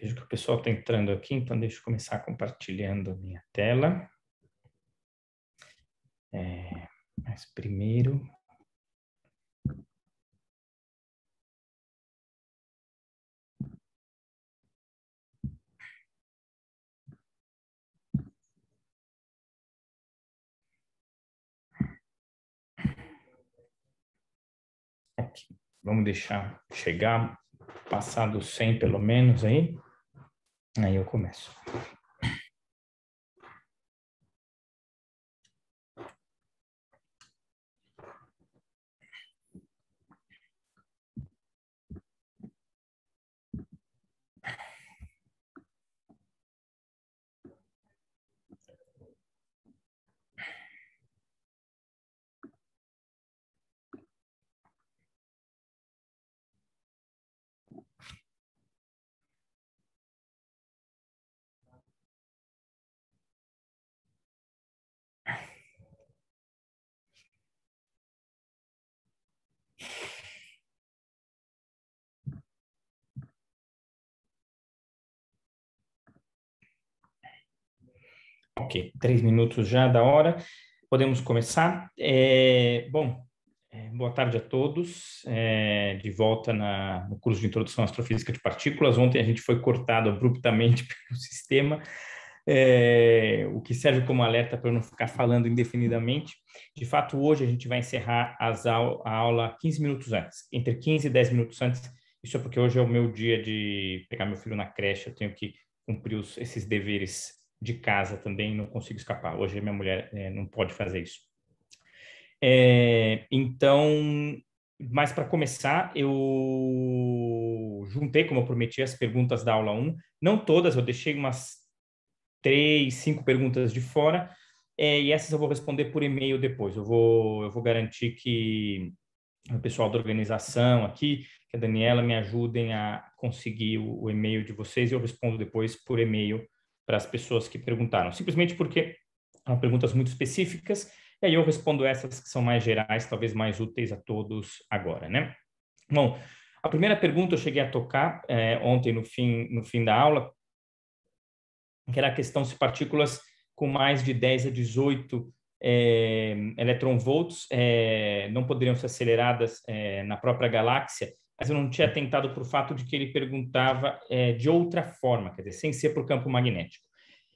Vejo que o pessoal está entrando aqui, então deixa eu começar compartilhando minha tela. É, mas primeiro. Aqui. Vamos deixar chegar, passar dos 100 pelo menos aí. Aí eu começo. Ok, três minutos já da hora, podemos começar. É, bom, é, boa tarde a todos, é, de volta na, no curso de Introdução à Astrofísica de Partículas. Ontem a gente foi cortado abruptamente pelo sistema, é, o que serve como alerta para eu não ficar falando indefinidamente. De fato, hoje a gente vai encerrar au a aula 15 minutos antes, entre 15 e 10 minutos antes. Isso é porque hoje é o meu dia de pegar meu filho na creche, eu tenho que cumprir os, esses deveres de casa também, não consigo escapar. Hoje minha mulher é, não pode fazer isso. É, então, mas para começar, eu juntei, como eu prometi, as perguntas da aula 1. Não todas, eu deixei umas três, cinco perguntas de fora. É, e essas eu vou responder por e-mail depois. Eu vou, eu vou garantir que o pessoal da organização aqui, que a Daniela, me ajudem a conseguir o, o e-mail de vocês e eu respondo depois por e-mail para as pessoas que perguntaram, simplesmente porque eram perguntas muito específicas, e aí eu respondo essas que são mais gerais, talvez mais úteis a todos agora, né? Bom, a primeira pergunta eu cheguei a tocar é, ontem no fim, no fim da aula, que era a questão se partículas com mais de 10 a 18 é, eletronvolts é, não poderiam ser aceleradas é, na própria galáxia mas eu não tinha tentado por fato de que ele perguntava é, de outra forma, quer dizer, sem ser por campo magnético.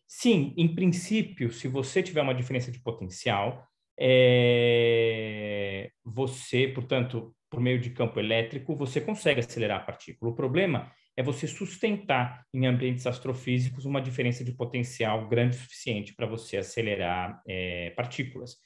Sim, em princípio, se você tiver uma diferença de potencial, é, você, portanto, por meio de campo elétrico, você consegue acelerar a partícula. O problema é você sustentar em ambientes astrofísicos uma diferença de potencial grande o suficiente para você acelerar é, partículas.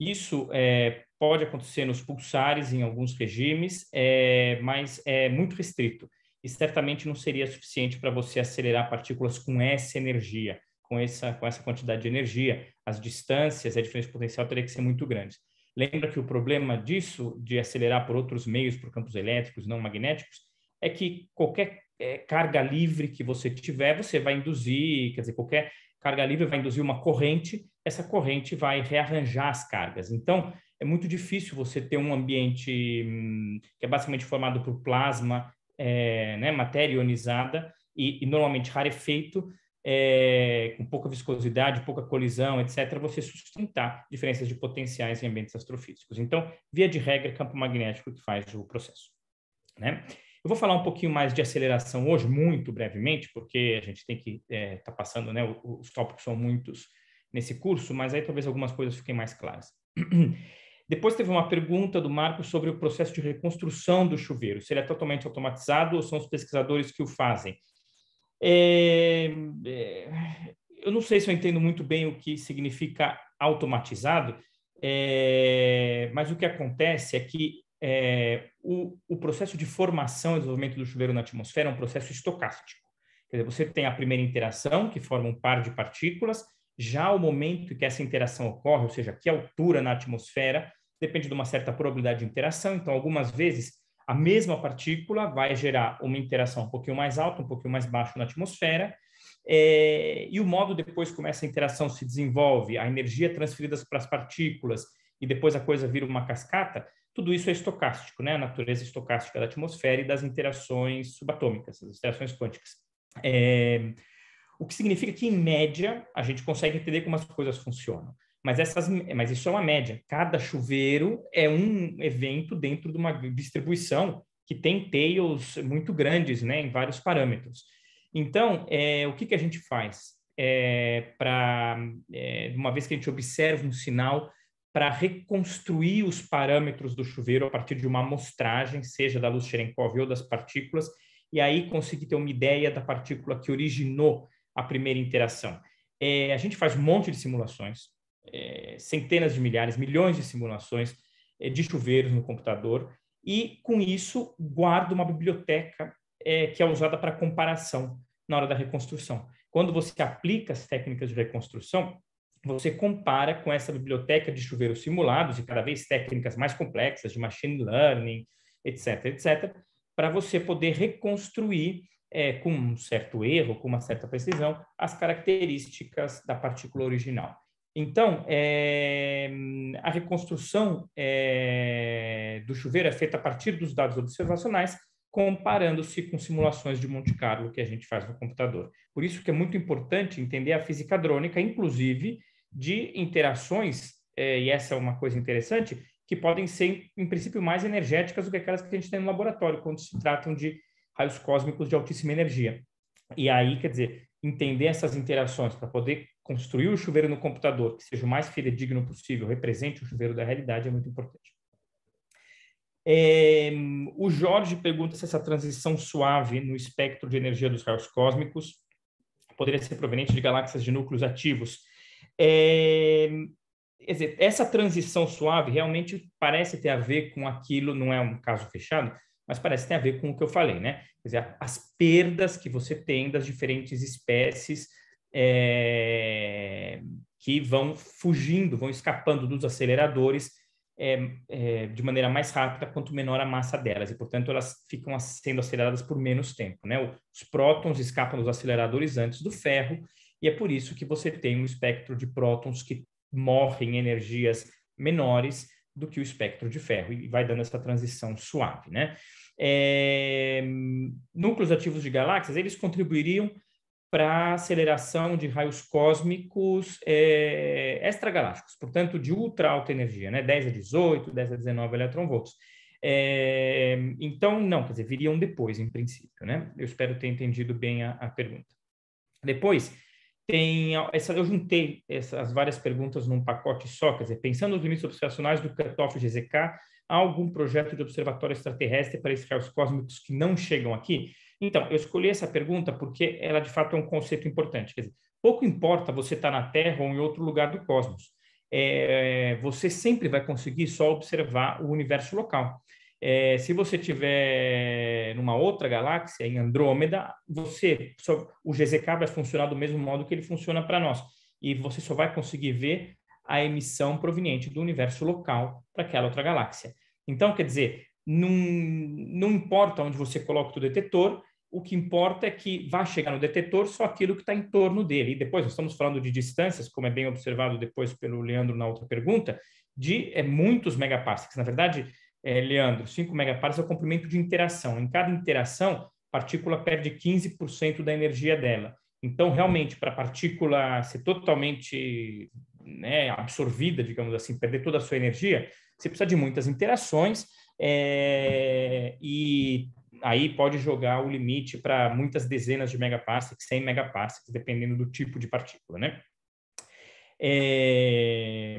Isso é, pode acontecer nos pulsares em alguns regimes, é, mas é muito restrito e certamente não seria suficiente para você acelerar partículas com essa energia, com essa, com essa quantidade de energia. As distâncias, a diferença de potencial teria que ser muito grande. Lembra que o problema disso, de acelerar por outros meios, por campos elétricos não magnéticos, é que qualquer é, carga livre que você tiver, você vai induzir, quer dizer, qualquer carga livre vai induzir uma corrente essa corrente vai rearranjar as cargas. Então, é muito difícil você ter um ambiente hum, que é basicamente formado por plasma, é, né, matéria ionizada e, e normalmente rarefeito, é, com pouca viscosidade, pouca colisão, etc., você sustentar diferenças de potenciais em ambientes astrofísicos. Então, via de regra, é campo magnético que faz o processo. Né? Eu vou falar um pouquinho mais de aceleração hoje, muito brevemente, porque a gente tem que estar é, tá passando, né? Os tópicos são muitos nesse curso, mas aí talvez algumas coisas fiquem mais claras. Depois teve uma pergunta do Marco sobre o processo de reconstrução do chuveiro, se ele é totalmente automatizado ou são os pesquisadores que o fazem. É, é, eu não sei se eu entendo muito bem o que significa automatizado, é, mas o que acontece é que é, o, o, processo de formação e desenvolvimento do chuveiro na atmosfera é um processo estocástico. Quer dizer, você tem a primeira interação, que forma um par de partículas, já o momento que essa interação ocorre, ou seja, que altura na atmosfera, depende de uma certa probabilidade de interação. Então, algumas vezes, a mesma partícula vai gerar uma interação um pouquinho mais alta, um pouquinho mais baixa na atmosfera. É, e o modo depois como essa interação se desenvolve, a energia transferida para as partículas e depois a coisa vira uma cascata, tudo isso é estocástico, né? A natureza estocástica da atmosfera e das interações subatômicas, as interações quânticas. É, o que significa que, em média, a gente consegue entender como as coisas funcionam. Mas, essas, mas isso é uma média. Cada chuveiro é um evento dentro de uma distribuição que tem tails muito grandes né, em vários parâmetros. Então, é, o que, que a gente faz? É, para é, uma vez que a gente observa um sinal para reconstruir os parâmetros do chuveiro a partir de uma amostragem, seja da luz Cherenkov ou das partículas, e aí conseguir ter uma ideia da partícula que originou a primeira interação? É, a gente faz um monte de simulações, é, centenas de milhares, milhões de simulações é, de chuveiros no computador, e com isso guarda uma biblioteca é, que é usada para comparação na hora da reconstrução. Quando você aplica as técnicas de reconstrução, você compara com essa biblioteca de chuveiros simulados e cada vez técnicas mais complexas de machine learning, etc, etc, para você poder reconstruir é, com um certo erro, com uma certa precisão, as características da partícula original. Então, é, a reconstrução é, do chuveiro é feita a partir dos dados observacionais, comparando-se com simulações de Monte Carlo que a gente faz no computador. Por isso que é muito importante entender a física drônica, inclusive de interações, é, e essa é uma coisa interessante, que podem ser, em princípio, mais energéticas do que aquelas que a gente tem no laboratório, quando se tratam de raios cósmicos de altíssima energia. E aí, quer dizer, entender essas interações para poder construir o chuveiro no computador que seja o mais fidedigno possível, represente o chuveiro da realidade, é muito importante. É, o Jorge pergunta se essa transição suave no espectro de energia dos raios cósmicos poderia ser proveniente de galáxias de núcleos ativos. É, essa transição suave realmente parece ter a ver com aquilo, não é um caso fechado, mas parece que tem a ver com o que eu falei, né? Quer dizer, as perdas que você tem das diferentes espécies é, que vão fugindo, vão escapando dos aceleradores é, é, de maneira mais rápida quanto menor a massa delas, e portanto elas ficam sendo aceleradas por menos tempo, né? Os prótons escapam dos aceleradores antes do ferro, e é por isso que você tem um espectro de prótons que morrem em energias menores do que o espectro de ferro, e vai dando essa transição suave, né? é, núcleos ativos de galáxias, eles contribuiriam para a aceleração de raios cósmicos é, extragalácticos, portanto, de ultra alta energia, né? 10 a 18, 10 a 19 eletronvolts. É, então, não, quer dizer, viriam depois, em princípio, né? Eu espero ter entendido bem a, a pergunta. Depois, tem essa, eu juntei essas várias perguntas num pacote só, quer dizer, pensando nos limites observacionais do cutoff GZK, Há algum projeto de observatório extraterrestre para esses raios cósmicos que não chegam aqui? Então, eu escolhi essa pergunta porque ela de fato é um conceito importante. Quer dizer, pouco importa você estar tá na Terra ou em outro lugar do cosmos. É, você sempre vai conseguir só observar o universo local. É, se você tiver numa outra galáxia, em Andrômeda, você só, o GZK vai funcionar do mesmo modo que ele funciona para nós. E você só vai conseguir ver a emissão proveniente do universo local para aquela outra galáxia. Então, quer dizer, não, não importa onde você coloca o detetor, o que importa é que vá chegar no detetor só aquilo que está em torno dele. E depois, nós estamos falando de distâncias, como é bem observado depois pelo Leandro na outra pergunta, de é, muitos megaparsecs. Na verdade, é, Leandro, 5 megaparsecs é o comprimento de interação. Em cada interação, a partícula perde 15% da energia dela. Então, realmente, para a partícula ser totalmente né, absorvida, digamos assim, perder toda a sua energia, você precisa de muitas interações é, e aí pode jogar o limite para muitas dezenas de megaparsecs, 100 megaparsecs, dependendo do tipo de partícula, né? É,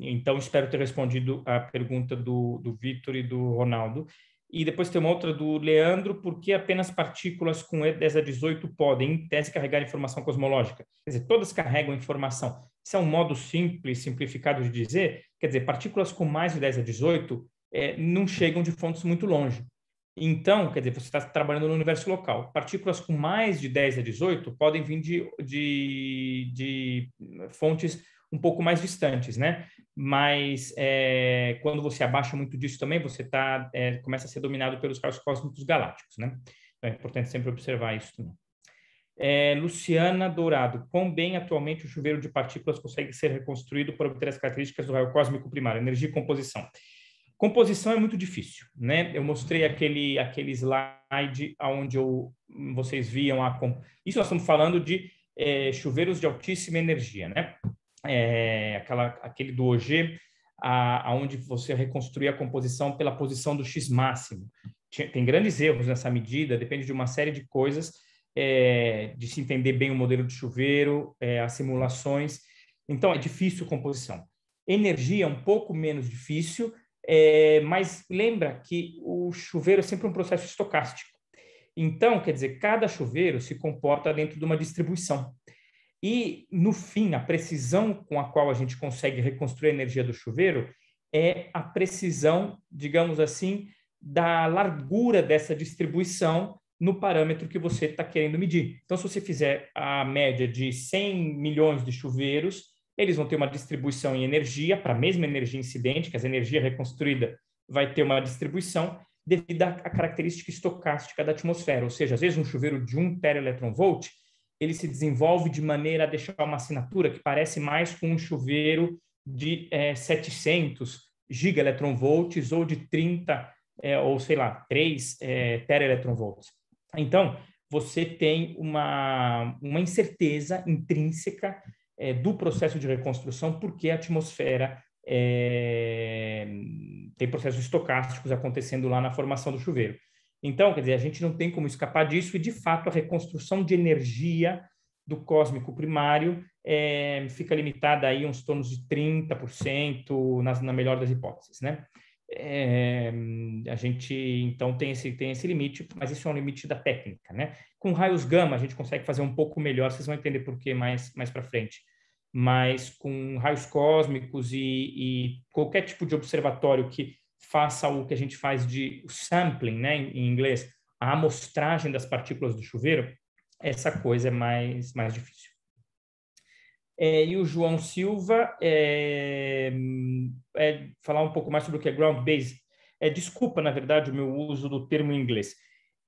então, espero ter respondido a pergunta do, do Vitor e do Ronaldo. E depois tem uma outra do Leandro, por que apenas partículas com E 10 a 18 podem, em tese, carregar informação cosmológica? Quer dizer, todas carregam informação. Isso é um modo simples, simplificado de dizer, quer dizer, partículas com mais de 10 a 18 é, não chegam de fontes muito longe. Então, quer dizer, você está trabalhando no universo local. Partículas com mais de 10 a 18 podem vir de, de, de fontes um pouco mais distantes, né? Mas é, quando você abaixa muito disso também, você tá, é, começa a ser dominado pelos raios cósmicos galácticos, né? Então é importante sempre observar isso também. É, Luciana Dourado, quão bem atualmente o chuveiro de partículas consegue ser reconstruído para obter as características do raio cósmico primário, energia e composição? Composição é muito difícil, né? Eu mostrei aquele, aquele slide onde eu, vocês viam a... Isso nós estamos falando de é, chuveiros de altíssima energia, né? é, aquela, aquele do OG, a, aonde você reconstruir a composição pela posição do X máximo. Tem grandes erros nessa medida, depende de uma série de coisas, é, de se entender bem o modelo de chuveiro, é, as simulações. Então, é difícil composição. Energia é um pouco menos difícil, é, mas lembra que o chuveiro é sempre um processo estocástico. Então, quer dizer, cada chuveiro se comporta dentro de uma distribuição. E, no fim, a precisão com a qual a gente consegue reconstruir a energia do chuveiro é a precisão, digamos assim, da largura dessa distribuição no parâmetro que você está querendo medir. Então, se você fizer a média de 100 milhões de chuveiros, eles vão ter uma distribuição em energia, para a mesma energia incidente, que as a energia reconstruída vai ter uma distribuição devido à característica estocástica da atmosfera. Ou seja, às vezes um chuveiro de 1 volt ele se desenvolve de maneira a deixar uma assinatura que parece mais com um chuveiro de é, 700 gigaelectronvolts ou de 30 é, ou sei lá 3 é, teraelectronvolts. Então você tem uma uma incerteza intrínseca é, do processo de reconstrução porque a atmosfera é, tem processos estocásticos acontecendo lá na formação do chuveiro. Então, quer dizer, a gente não tem como escapar disso, e de fato a reconstrução de energia do cósmico primário é, fica limitada aí uns tornos de 30% nas, na melhor das hipóteses, né? É, a gente então tem esse, tem esse limite, mas isso é um limite da técnica, né? Com raios gama a gente consegue fazer um pouco melhor, vocês vão entender por que mais, mais para frente. Mas com raios cósmicos e, e qualquer tipo de observatório que faça o que a gente faz de sampling, né, em inglês, a amostragem das partículas do chuveiro, essa coisa é mais, mais difícil. É, e o João Silva é, é, falar um pouco mais sobre o que é ground-based. É, desculpa, na verdade, o meu uso do termo em inglês.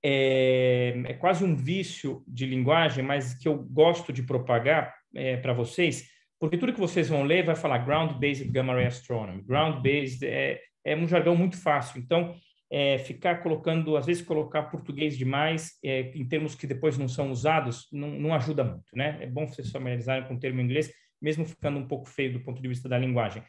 É, é quase um vício de linguagem, mas que eu gosto de propagar é, para vocês, porque tudo que vocês vão ler vai falar ground-based gamma ray astronomy, ground-based é é um jargão muito fácil. Então, é, ficar colocando, às vezes colocar português demais é, em termos que depois não são usados, não, não ajuda muito, né? É bom vocês familiarizarem com o termo inglês, mesmo ficando um pouco feio do ponto de vista da linguagem.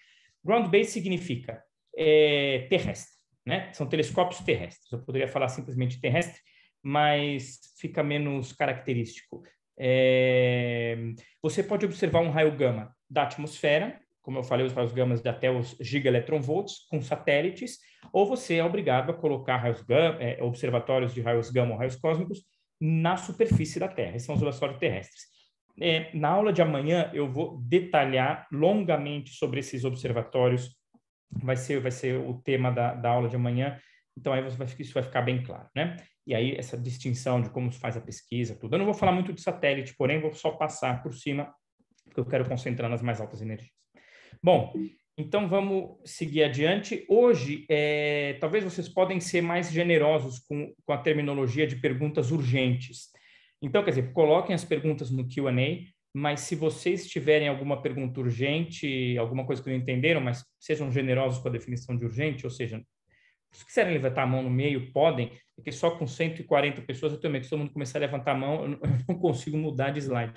Ground-based significa é, terrestre, né? São telescópios terrestres. Eu poderia falar simplesmente terrestre, mas fica menos característico. É, você pode observar um raio gama da atmosfera, como eu falei, os raios gamas de até os gigaelectronvolts com satélites, ou você é obrigado a colocar raios gama, é, observatórios de raios gama ou raios cósmicos na superfície da Terra. Esses são é os observatórios terrestres. É, na aula de amanhã eu vou detalhar longamente sobre esses observatórios. Vai ser, vai ser o tema da, da aula de amanhã. Então aí vai, isso vai ficar bem claro, né? E aí essa distinção de como se faz a pesquisa, tudo. Eu não vou falar muito de satélite, porém vou só passar por cima porque eu quero concentrar nas mais altas energias. Bom, então vamos seguir adiante. Hoje, é, talvez vocês podem ser mais generosos com, com a terminologia de perguntas urgentes. Então, quer dizer, coloquem as perguntas no Q&A, mas se vocês tiverem alguma pergunta urgente, alguma coisa que não entenderam, mas sejam generosos com a definição de urgente, ou seja, se quiserem levantar a mão no meio, podem, porque só com 140 pessoas, eu também, se todo mundo começar a levantar a mão, eu não consigo mudar de slide.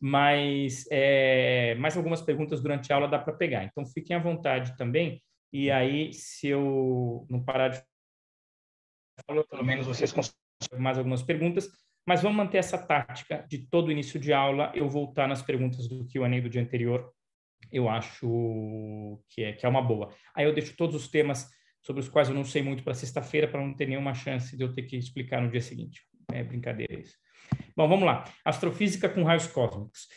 Mas é, mais algumas perguntas durante a aula dá para pegar. Então, fiquem à vontade também. E aí, se eu não parar de falar, pelo menos vocês conseguem mais algumas perguntas. Mas vamos manter essa tática de todo início de aula eu voltar nas perguntas do Q&A do dia anterior. Eu acho que é, que é uma boa. Aí eu deixo todos os temas sobre os quais eu não sei muito para sexta-feira, para não ter nenhuma chance de eu ter que explicar no dia seguinte. É brincadeira isso. Bom, vamos lá. Astrofísica com raios cósmicos.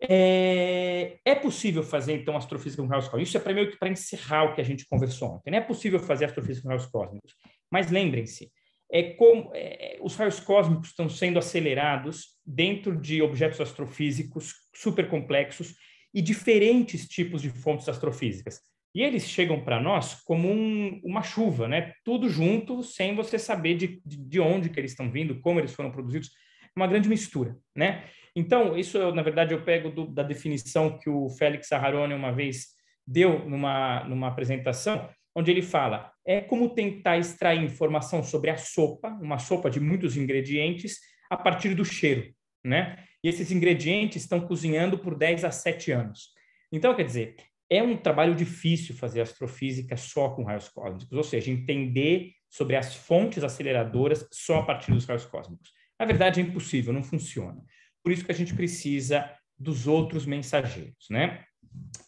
É, é possível fazer, então, astrofísica com raios cósmicos. Isso é para meio que para encerrar o que a gente conversou ontem. Né? É possível fazer astrofísica com raios cósmicos. Mas lembrem-se, é como é, os raios cósmicos estão sendo acelerados dentro de objetos astrofísicos supercomplexos e diferentes tipos de fontes astrofísicas. E eles chegam para nós como um, uma chuva, né? Tudo junto, sem você saber de, de onde que eles estão vindo, como eles foram produzidos. Uma grande mistura, né? Então, isso, eu, na verdade, eu pego do, da definição que o Félix Saharone uma vez deu numa, numa apresentação, onde ele fala, é como tentar extrair informação sobre a sopa, uma sopa de muitos ingredientes, a partir do cheiro, né? E esses ingredientes estão cozinhando por 10 a 7 anos. Então, quer dizer, é um trabalho difícil fazer astrofísica só com raios cósmicos, ou seja, entender sobre as fontes aceleradoras só a partir dos raios cósmicos. Na verdade, é impossível, não funciona. Por isso que a gente precisa dos outros mensageiros, né?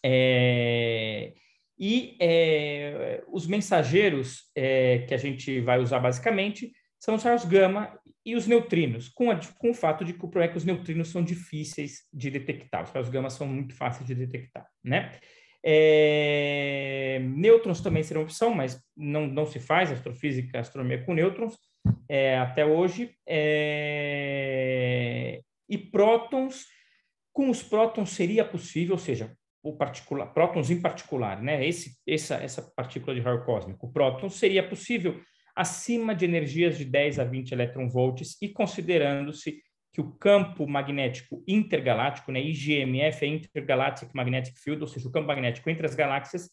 É... E é... os mensageiros é... que a gente vai usar basicamente são os raios gama e os neutrinos, com, a... com o fato de que o problema é que os neutrinos são difíceis de detectar, os raios gama são muito fáceis de detectar, né? É, nêutrons também seriam opção, mas não, não se faz astrofísica, astronomia com nêutrons é, até hoje. É, e prótons, com os prótons seria possível, ou seja, o particular, prótons em particular, né? Esse, essa, essa partícula de raio cósmico, o próton seria possível acima de energias de 10 a 20 elétron e considerando-se que o campo magnético intergaláctico, né, IGMF é Intergalactic Magnetic Field, ou seja, o campo magnético entre as galáxias,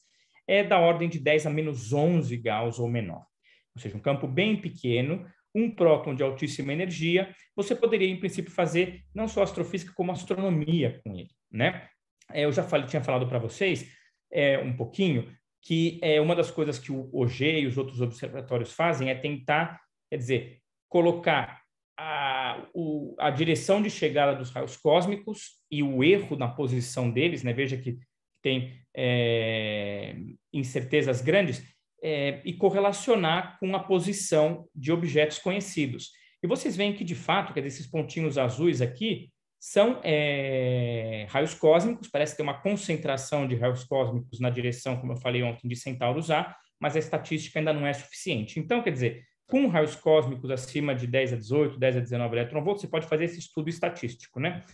é da ordem de 10 a menos 11 Gauss ou menor. Ou seja, um campo bem pequeno, um próton de altíssima energia, você poderia, em princípio, fazer não só astrofísica, como astronomia com ele, né? É, eu já falei, tinha falado para vocês é, um pouquinho que é uma das coisas que o OG e os outros observatórios fazem é tentar, quer dizer, colocar a, o, a direção de chegada dos raios cósmicos e o erro na posição deles, né? veja que tem é, incertezas grandes, é, e correlacionar com a posição de objetos conhecidos. E vocês veem que, de fato, que esses pontinhos azuis aqui são é, raios cósmicos, parece ter uma concentração de raios cósmicos na direção, como eu falei ontem, de Centauros A, mas a estatística ainda não é suficiente. Então, quer dizer, com raios cósmicos acima de 10 a 18, 10 a 19 eletronvolts, você pode fazer esse estudo estatístico, né?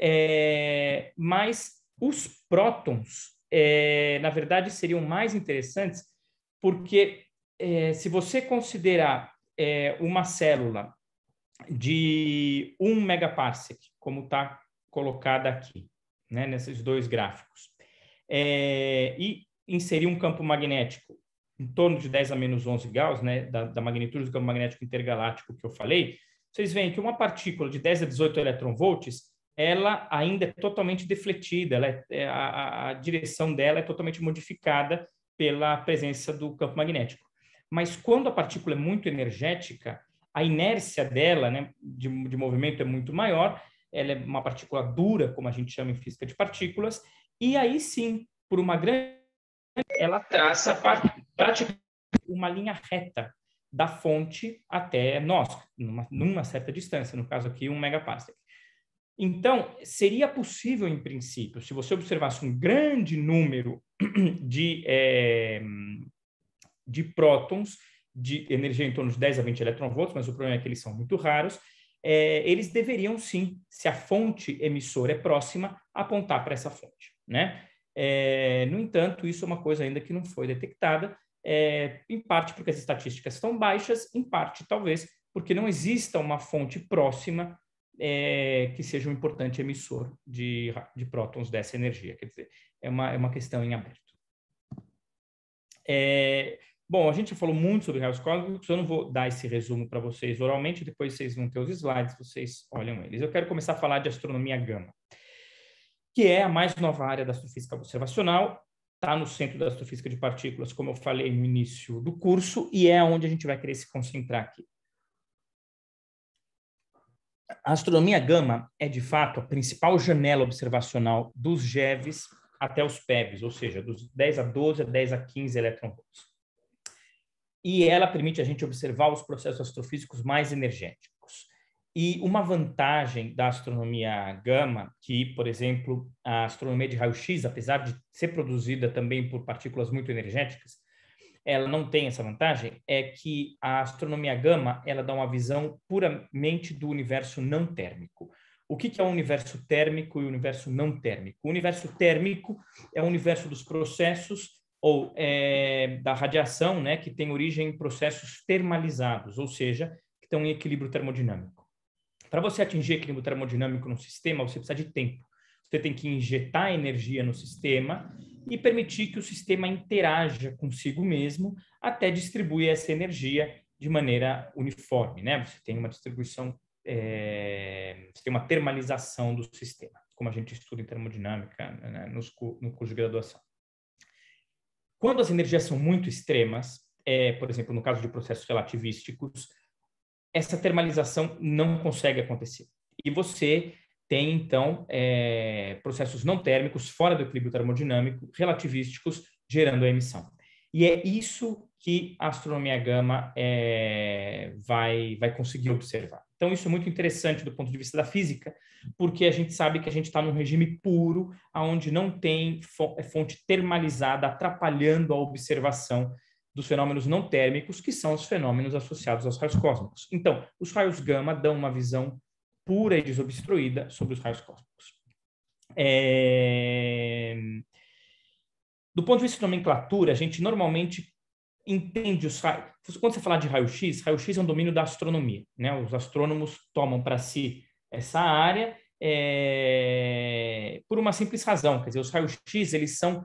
É, mas os prótons, é, na verdade, seriam mais interessantes porque é, se você considerar é, uma célula de 1 megaparsec, como está colocada aqui, né, nesses dois gráficos, é, e inserir um campo magnético em torno de 10 a menos 11 Gauss, né, da, da magnitude do campo magnético intergaláctico que eu falei, vocês veem que uma partícula de 10 a 18 eletronvolts, ela ainda é totalmente defletida, ela é, é a, a direção dela é totalmente modificada pela presença do campo magnético. Mas quando a partícula é muito energética, a inércia dela, né, de, de movimento é muito maior, ela é uma partícula dura, como a gente chama em física de partículas, e aí sim, por uma grande ela traça a partícula praticamente uma linha reta da fonte até nós, numa, numa certa distância, no caso aqui, um megaparsec Então, seria possível, em princípio, se você observasse um grande número de, é, de prótons de energia em torno de 10 a 20 eletronvolts, mas o problema é que eles são muito raros, é, eles deveriam sim, se a fonte emissora é próxima, apontar para essa fonte, né? É, no entanto, isso é uma coisa ainda que não foi detectada, é, em parte porque as estatísticas estão baixas, em parte, talvez, porque não exista uma fonte próxima é, que seja um importante emissor de, de prótons dessa energia. Quer dizer, é uma, é uma questão em aberto. É, bom, a gente falou muito sobre raios cósmicos, eu não vou dar esse resumo para vocês oralmente, depois vocês vão ter os slides, vocês olham eles. Eu quero começar a falar de astronomia gama que é a mais nova área da astrofísica observacional, está no centro da astrofísica de partículas, como eu falei no início do curso, e é onde a gente vai querer se concentrar aqui. A astronomia gama é, de fato, a principal janela observacional dos GEVs até os PEBs, ou seja, dos 10 a 12 a 10 a 15 elétron-volts. E ela permite a gente observar os processos astrofísicos mais energéticos. E uma vantagem da astronomia gama, que, por exemplo, a astronomia de raio-x, apesar de ser produzida também por partículas muito energéticas, ela não tem essa vantagem, é que a astronomia gama ela dá uma visão puramente do universo não térmico. O que, é o universo térmico e o universo não térmico? O universo térmico é o universo dos processos ou é, da radiação, né, que tem origem em processos termalizados, ou seja, que estão em equilíbrio termodinâmico. Para você atingir equilíbrio termodinâmico no sistema, você precisa de tempo. Você tem que injetar energia no sistema e permitir que o sistema interaja consigo mesmo até distribuir essa energia de maneira uniforme, né? Você tem uma distribuição, é... você tem uma termalização do sistema, como a gente estuda em termodinâmica né? no curso de graduação. Quando as energias são muito extremas, é, por exemplo, no caso de processos relativísticos, essa termalização não consegue acontecer. E você tem, então, é, processos não térmicos fora do equilíbrio termodinâmico, relativísticos, gerando a emissão. E é isso que a astronomia gama é, vai, vai conseguir observar. Então, isso é muito interessante do ponto de vista da física, porque a gente sabe que a gente está num regime puro, onde não tem fonte termalizada atrapalhando a observação dos fenômenos não térmicos, que são os fenômenos associados aos raios cósmicos. Então, os raios gama dão uma visão pura e desobstruída sobre os raios cósmicos. É... Do ponto de vista de nomenclatura, a gente normalmente entende os raios. Quando você falar de raio-x, raio-x é um domínio da astronomia. Né? Os astrônomos tomam para si essa área é... por uma simples razão. Quer dizer, os raios-x eles são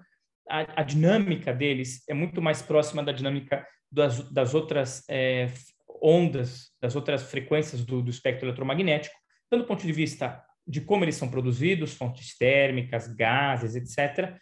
a, a, dinâmica deles é muito mais próxima da dinâmica das, das outras é, ondas, das outras frequências do, do espectro eletromagnético, tanto do ponto de vista de como eles são produzidos, fontes térmicas, gases, etc.,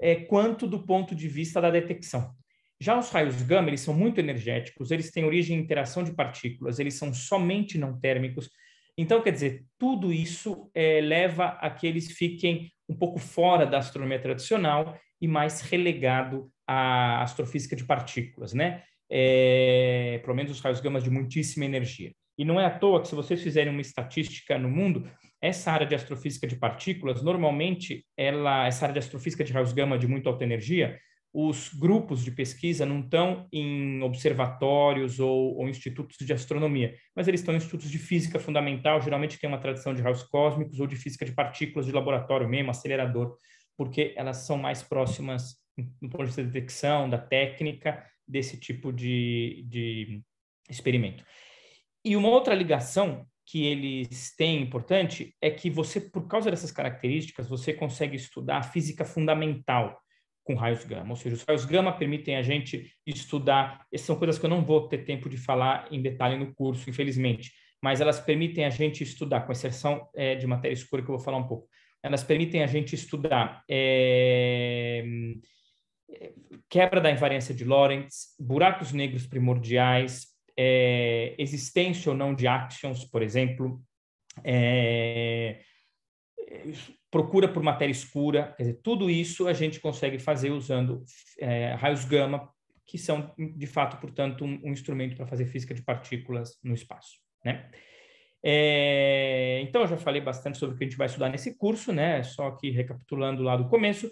é, quanto do ponto de vista da detecção. Já os raios gama, eles são muito energéticos, eles têm origem em interação de partículas, eles são somente não térmicos. Então, quer dizer, tudo isso é, leva a que eles fiquem um pouco fora da astronomia tradicional e mais relegado à astrofísica de partículas, né? É, pelo menos os raios gama de muitíssima energia. E não é à toa que, se vocês fizerem uma estatística no mundo, essa área de astrofísica de partículas, normalmente, ela, essa área de astrofísica de raios gama de muito alta energia, os grupos de pesquisa não estão em observatórios ou, ou institutos de astronomia, mas eles estão em institutos de física fundamental, geralmente tem é uma tradição de raios cósmicos ou de física de partículas de laboratório mesmo, acelerador porque elas são mais próximas do ponto de vista da detecção, da técnica, desse tipo de, de experimento. E uma outra ligação que eles têm importante é que você, por causa dessas características, você consegue estudar a física fundamental com raios gama. Ou seja, os raios gama permitem a gente estudar. Essas são coisas que eu não vou ter tempo de falar em detalhe no curso, infelizmente, mas elas permitem a gente estudar, com exceção é, de matéria escura, que eu vou falar um pouco elas permitem a gente estudar é, quebra da invariância de Lorentz, buracos negros primordiais, é, existência ou não de axions, por exemplo, é, procura por matéria escura, quer dizer, tudo isso a gente consegue fazer usando é, raios gama, que são, de fato, portanto, um, um instrumento para fazer física de partículas no espaço. Né? É, então, eu já falei bastante sobre o que a gente vai estudar nesse curso, né? Só que recapitulando lá do começo,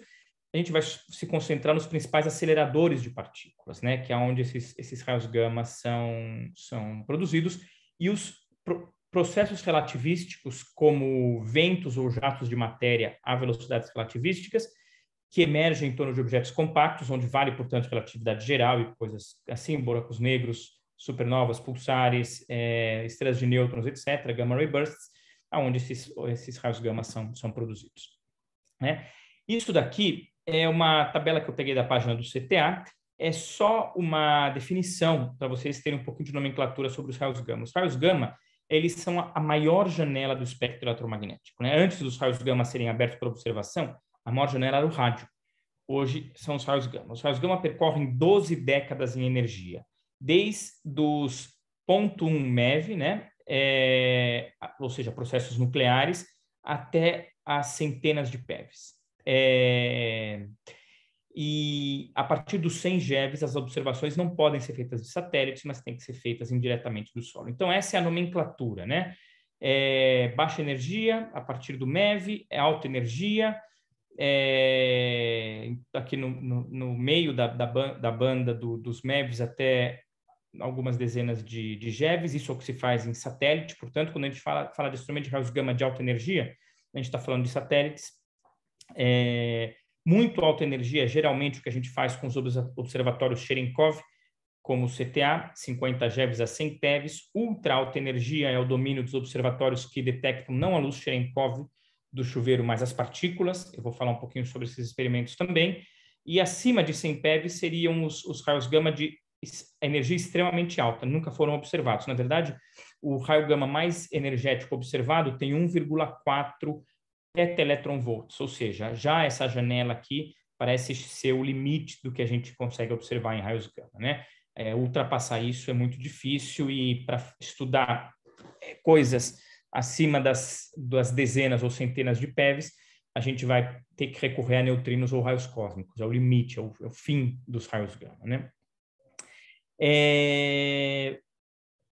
a gente vai se concentrar nos principais aceleradores de partículas, né? Que é onde esses, esses raios gama são, são produzidos e os pro, processos relativísticos, como ventos ou jatos de matéria a velocidades relativísticas, que emergem em torno de objetos compactos, onde vale, portanto, relatividade geral e coisas assim, buracos negros, supernovas, pulsares, é, estrelas de nêutrons, etc., gamma ray bursts, aonde esses, esses raios gama são, são produzidos. Né? Isso daqui é uma tabela que eu peguei da página do CTA, é só uma definição para vocês terem um pouquinho de nomenclatura sobre os raios gama. Os raios gama, eles são a maior janela do espectro eletromagnético. Né? Antes dos raios gama serem abertos para observação, a maior janela era o rádio. Hoje são os raios gama. Os raios gama percorrem 12 décadas em energia desde os ponto um MEV, né? É, ou seja, processos nucleares, até as centenas de PEVs. É, e a partir dos 100 GEVs, as observações não podem ser feitas de satélites, mas têm que ser feitas indiretamente do solo. Então, essa é a nomenclatura, né? É, baixa energia a partir do MEV, é alta energia, é, aqui no, no, no meio da, da, da banda do, dos MEVs até algumas dezenas de, de GEVs, isso é o que se faz em satélite, portanto, quando a gente fala, fala de instrumento de raios gama de alta energia, a gente está falando de satélites, é, muito alta energia, geralmente o que a gente faz com os observatórios Cherenkov, como o CTA, 50 GeVs a 100 TeVs, ultra alta energia é o domínio dos observatórios que detectam não a luz Cherenkov do chuveiro, mas as partículas, eu vou falar um pouquinho sobre esses experimentos também, e acima de 100 PeV seriam os, os raios gama de energia é extremamente alta, nunca foram observados. Na verdade, o raio gama mais energético observado tem 1,4 teteletronvolts, ou seja, já essa janela aqui parece ser o limite do que a gente consegue observar em raios gama, né? É, ultrapassar isso é muito difícil e para estudar é, coisas acima das, das dezenas ou centenas de PEVs, a gente vai ter que recorrer a neutrinos ou raios cósmicos, é o limite, é o, é o fim dos raios gama, né? É...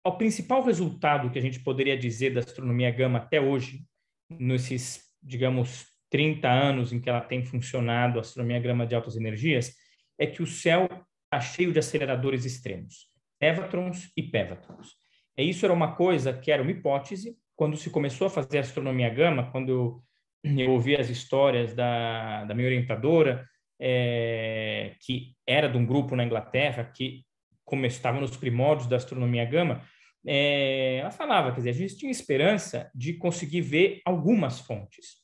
O principal resultado que a gente poderia dizer da astronomia gama até hoje, nesses, digamos, 30 anos em que ela tem funcionado, a astronomia gama de altas energias, é que o céu está cheio de aceleradores extremos, evatrons e pévatrons. E é, isso era uma coisa que era uma hipótese, quando se começou a fazer a astronomia gama, quando eu ouvi as histórias da, da minha orientadora, é, que era de um grupo na Inglaterra que como estava nos primórdios da astronomia gama, é, ela falava, quer dizer, a gente tinha esperança de conseguir ver algumas fontes,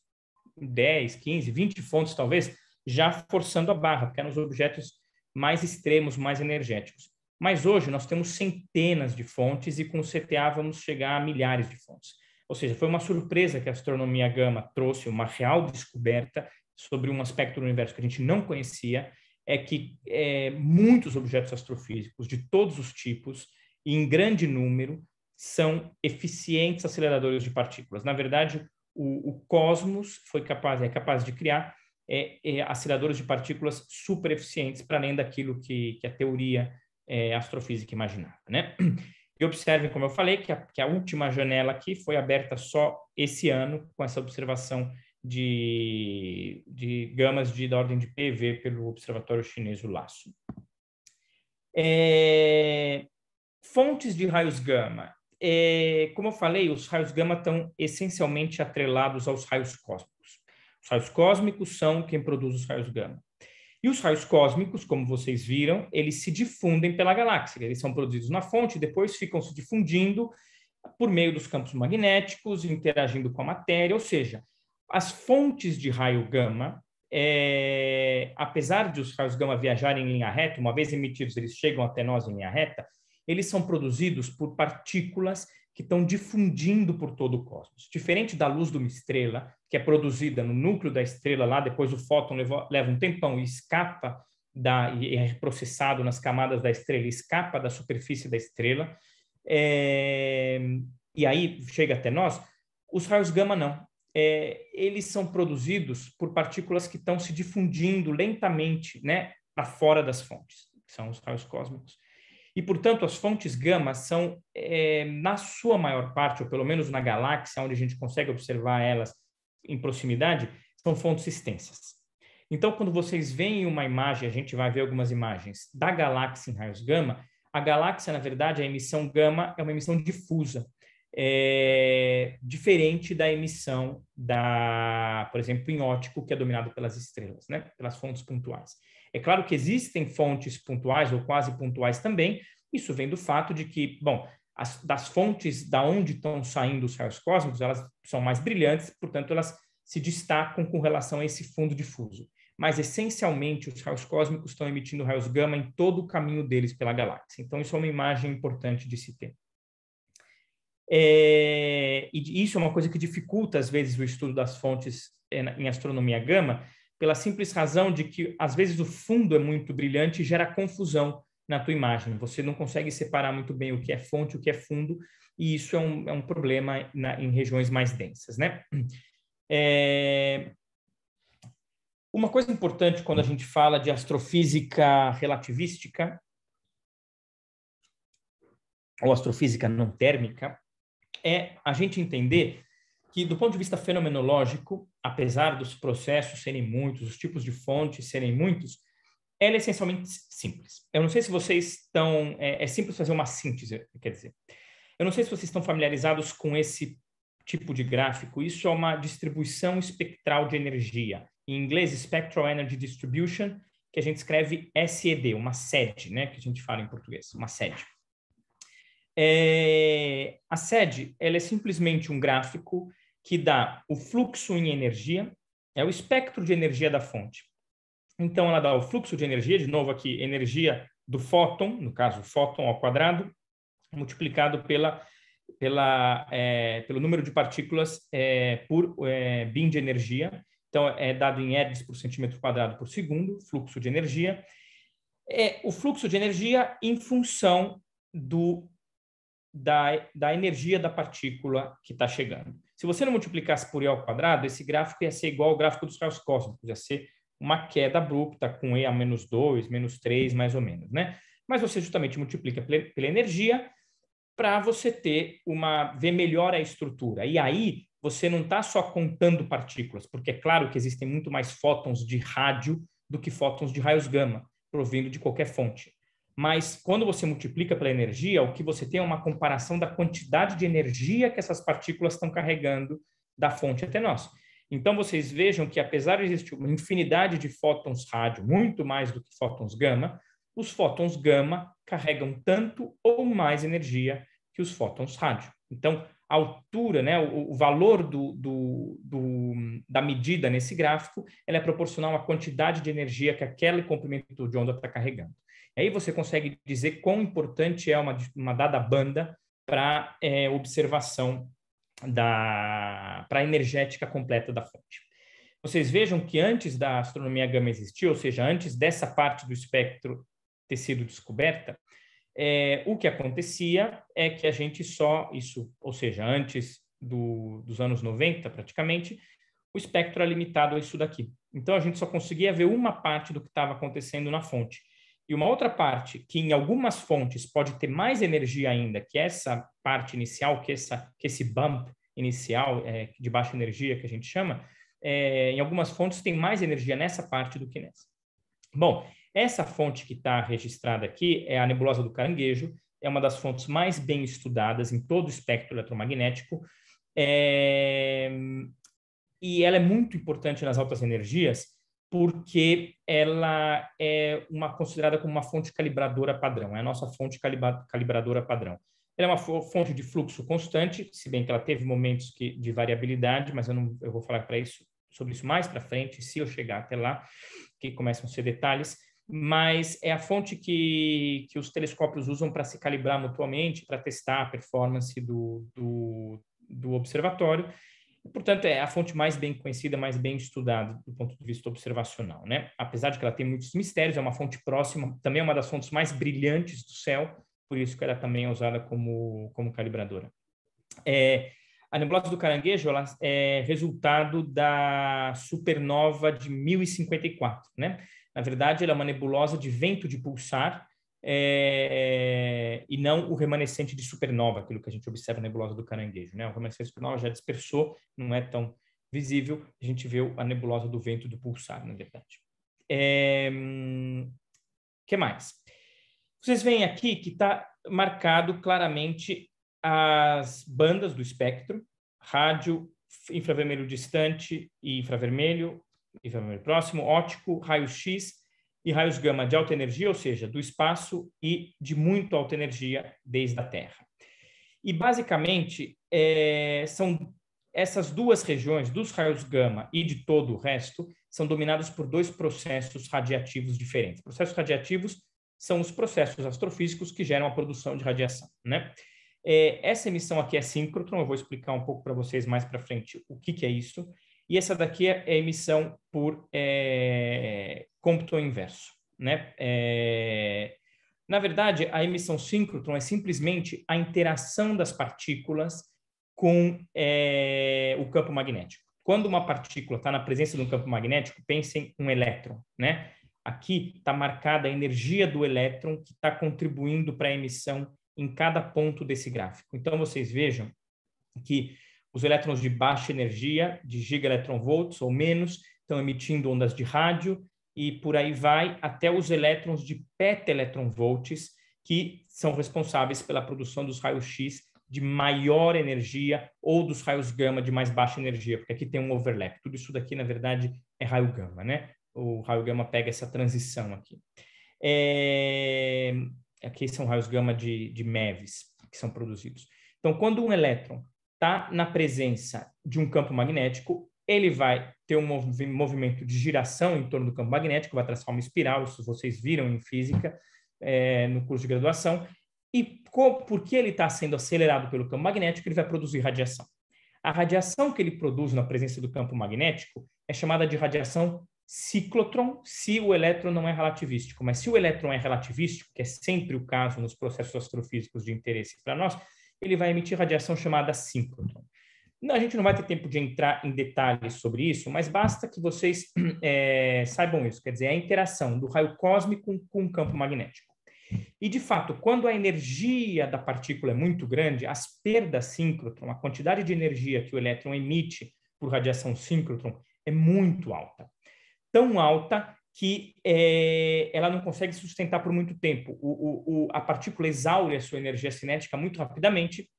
10, 15, 20 fontes talvez, já forçando a barra, porque eram os objetos mais extremos, mais energéticos. Mas hoje nós temos centenas de fontes e com o CTA vamos chegar a milhares de fontes. Ou seja, foi uma surpresa que a astronomia gama trouxe uma real descoberta sobre um aspecto do universo que a gente não conhecia é que é, muitos objetos astrofísicos de todos os tipos e em grande número são eficientes aceleradores de partículas. Na verdade, o, o cosmos foi capaz é capaz de criar é, é, aceleradores de partículas super eficientes para além daquilo que, que a teoria é, astrofísica imaginava, né? E observem, como eu falei, que a, que a última janela aqui foi aberta só esse ano com essa observação de, de gamas de, da ordem de PV pelo Observatório Chinês Laço. É, fontes de raios gama. É, como eu falei, os raios gama estão essencialmente atrelados aos raios cósmicos. Os raios cósmicos são quem produz os raios gama. E os raios cósmicos, como vocês viram, eles se difundem pela galáxia. Eles são produzidos na fonte, depois ficam se difundindo por meio dos campos magnéticos, interagindo com a matéria, ou seja, as fontes de raio gama, é, apesar de os raios gama viajarem em linha reta, uma vez emitidos, eles chegam até nós em linha reta, eles são produzidos por partículas que estão difundindo por todo o cosmos. Diferente da luz de uma estrela, que é produzida no núcleo da estrela lá, depois o fóton leva, leva um tempão e escapa da, e é processado nas camadas da estrela, escapa da superfície da estrela, é, e aí chega até nós, os raios gama não é, eles são produzidos por partículas que estão se difundindo lentamente né, para fora das fontes, que são os raios cósmicos. E, portanto, as fontes gama são, é, na sua maior parte, ou pelo menos na galáxia, onde a gente consegue observar elas em proximidade, são fontes extensas. Então, quando vocês veem uma imagem, a gente vai ver algumas imagens da galáxia em raios gama, a galáxia, na verdade, é a emissão gama é uma emissão difusa é, diferente da emissão da, por exemplo, em ótico, que é dominado pelas estrelas, né? pelas fontes pontuais. É claro que existem fontes pontuais ou quase pontuais também. Isso vem do fato de que, bom, as, das fontes da onde estão saindo os raios cósmicos, elas são mais brilhantes, portanto, elas se destacam com relação a esse fundo difuso. Mas, essencialmente, os raios cósmicos estão emitindo raios gama em todo o caminho deles pela galáxia. Então, isso é uma imagem importante de se ter. É, e isso é uma coisa que dificulta, às vezes, o estudo das fontes é, em astronomia gama, pela simples razão de que, às vezes, o fundo é muito brilhante e gera confusão na tua imagem. Você não consegue separar muito bem o que é fonte, o que é fundo, e isso é um, é um problema na, em regiões mais densas, né? É... Uma coisa importante quando a gente fala de astrofísica relativística, ou astrofísica não térmica, é a gente entender que, do ponto de vista fenomenológico, apesar dos processos serem muitos, os tipos de fontes serem muitos, ela é essencialmente simples. Eu não sei se vocês estão. É, é, simples fazer uma síntese, quer dizer. Eu não sei se vocês estão familiarizados com esse tipo de gráfico. Isso é uma distribuição espectral de energia. Em inglês, Spectral Energy Distribution, que a gente escreve SED, uma sede, né? Que a gente fala em português, uma sede. É, a sede ela é simplesmente um gráfico que dá o fluxo em energia, é o espectro de energia da fonte. Então, ela dá o fluxo de energia, de novo aqui, energia do fóton, no caso, fóton ao quadrado, multiplicado pela, pela, é, pelo número de partículas é, por é, bin de energia. Então, é dado em hertz por centímetro quadrado por segundo, fluxo de energia. É o fluxo de energia em função do da, da energia da partícula que está chegando. Se você não multiplicasse por E ao quadrado, esse gráfico ia ser igual ao gráfico dos raios cósmicos, ia ser uma queda abrupta com E a menos 2, menos 3, mais ou menos, né? Mas você justamente multiplica pela, energia para você ter uma ver melhor a estrutura. E aí você não está só contando partículas, porque é claro que existem muito mais fótons de rádio do que fótons de raios gama, provindo de qualquer fonte mas quando você multiplica pela energia, o que você tem é uma comparação da quantidade de energia que essas partículas estão carregando da fonte até nós. Então vocês vejam que apesar de existir uma infinidade de fótons rádio, muito mais do que fótons gama, os fótons gama carregam tanto ou mais energia que os fótons rádio. Então a altura, né, o, o valor do, do, do, da medida nesse gráfico, ela é proporcional à quantidade de energia que aquele comprimento de onda está carregando. Aí você consegue dizer quão importante é uma, uma dada banda para é, observação da para energética completa da fonte. Vocês vejam que antes da astronomia gama existir, ou seja, antes dessa parte do espectro ter sido descoberta, é, o que acontecia é que a gente só, isso, ou seja, antes do, dos anos 90 praticamente, o espectro era limitado a isso daqui. Então a gente só conseguia ver uma parte do que estava acontecendo na fonte. E uma outra parte que em algumas fontes pode ter mais energia ainda, que é essa parte inicial, que, é essa, que é esse bump inicial é, de baixa energia que a gente chama, é, em algumas fontes tem mais energia nessa parte do que nessa. Bom, essa fonte que está registrada aqui é a nebulosa do caranguejo, é uma das fontes mais bem estudadas em todo o espectro eletromagnético. É... E ela é muito importante nas altas energias, porque ela é uma considerada como uma fonte calibradora padrão, é a nossa fonte calibra, calibradora padrão. Ela é uma fonte de fluxo constante, se bem que ela teve momentos que, de variabilidade, mas eu, não, eu vou falar para isso sobre isso mais para frente, se eu chegar até lá, que começam a ser detalhes, mas é a fonte que, que os telescópios usam para se calibrar mutuamente, para testar a performance do, do, do observatório, e, portanto, é a fonte mais bem conhecida, mais bem estudada do ponto de vista observacional. Né? Apesar de que ela tem muitos mistérios, é uma fonte próxima, também é uma das fontes mais brilhantes do céu, por isso que ela também é usada como, como calibradora. É, a nebulosa do Caranguejo ela é resultado da supernova de 1054. Né? Na verdade, ela é uma nebulosa de vento de pulsar, é, e não o remanescente de supernova, aquilo que a gente observa na nebulosa do caranguejo. Né? O remanescente de supernova já dispersou, não é tão visível, a gente vê a nebulosa do vento do pulsar, na verdade. É, que mais? Vocês veem aqui que está marcado claramente as bandas do espectro, rádio, infravermelho distante e infravermelho, infravermelho próximo, óptico, raio-x e raios gama de alta energia, ou seja, do espaço e de muito alta energia desde a Terra. E basicamente é, são essas duas regiões dos raios gama e de todo o resto são dominadas por dois processos radiativos diferentes. Processos radiativos são os processos astrofísicos que geram a produção de radiação, né? É, essa emissão aqui é síncrotron, eu vou explicar um pouco para vocês mais para frente o que, que é isso e essa daqui é, é emissão por é, cômputo inverso. Né? É, na verdade, a emissão síncrotron é simplesmente a interação das partículas com é, o campo magnético. Quando uma partícula está na presença de um campo magnético, pensem um elétron, né? Aqui está marcada a energia do elétron que está contribuindo para a emissão em cada ponto desse gráfico. Então, vocês vejam que os elétrons de baixa energia, de gigaelectronvolts ou menos, estão emitindo ondas de rádio e por aí vai até os elétrons de petaelectronvolts, que são responsáveis pela produção dos raios-x de maior energia ou dos raios gama de mais baixa energia, porque aqui tem um overlap. Tudo isso daqui, na verdade, é raio gama, né? O raio gama pega essa transição aqui. É... Aqui são raios gama de, de MEVs que são produzidos. Então, quando um elétron está na presença de um campo magnético, ele vai ter um movimento de giração em torno do campo magnético, vai traçar uma espiral, isso vocês viram em física é, no curso de graduação. E porque ele está sendo acelerado pelo campo magnético, ele vai produzir radiação. A radiação que ele produz na presença do campo magnético é chamada de radiação ciclotron, se o elétron não é relativístico. Mas se o elétron é relativístico, que é sempre o caso nos processos astrofísicos de interesse para nós, ele vai emitir radiação chamada síncrotron. Não, a gente não vai ter tempo de entrar em detalhes sobre isso, mas basta que vocês é, saibam isso, quer dizer, a interação do raio cósmico com o campo magnético. E, de fato, quando a energia da partícula é muito grande, as perdas síncrotron, a quantidade de energia que o elétron emite por radiação síncrotron, é muito alta. Tão alta que é, ela não consegue sustentar por muito tempo. O, o, o, a partícula exaure a sua energia cinética muito rapidamente,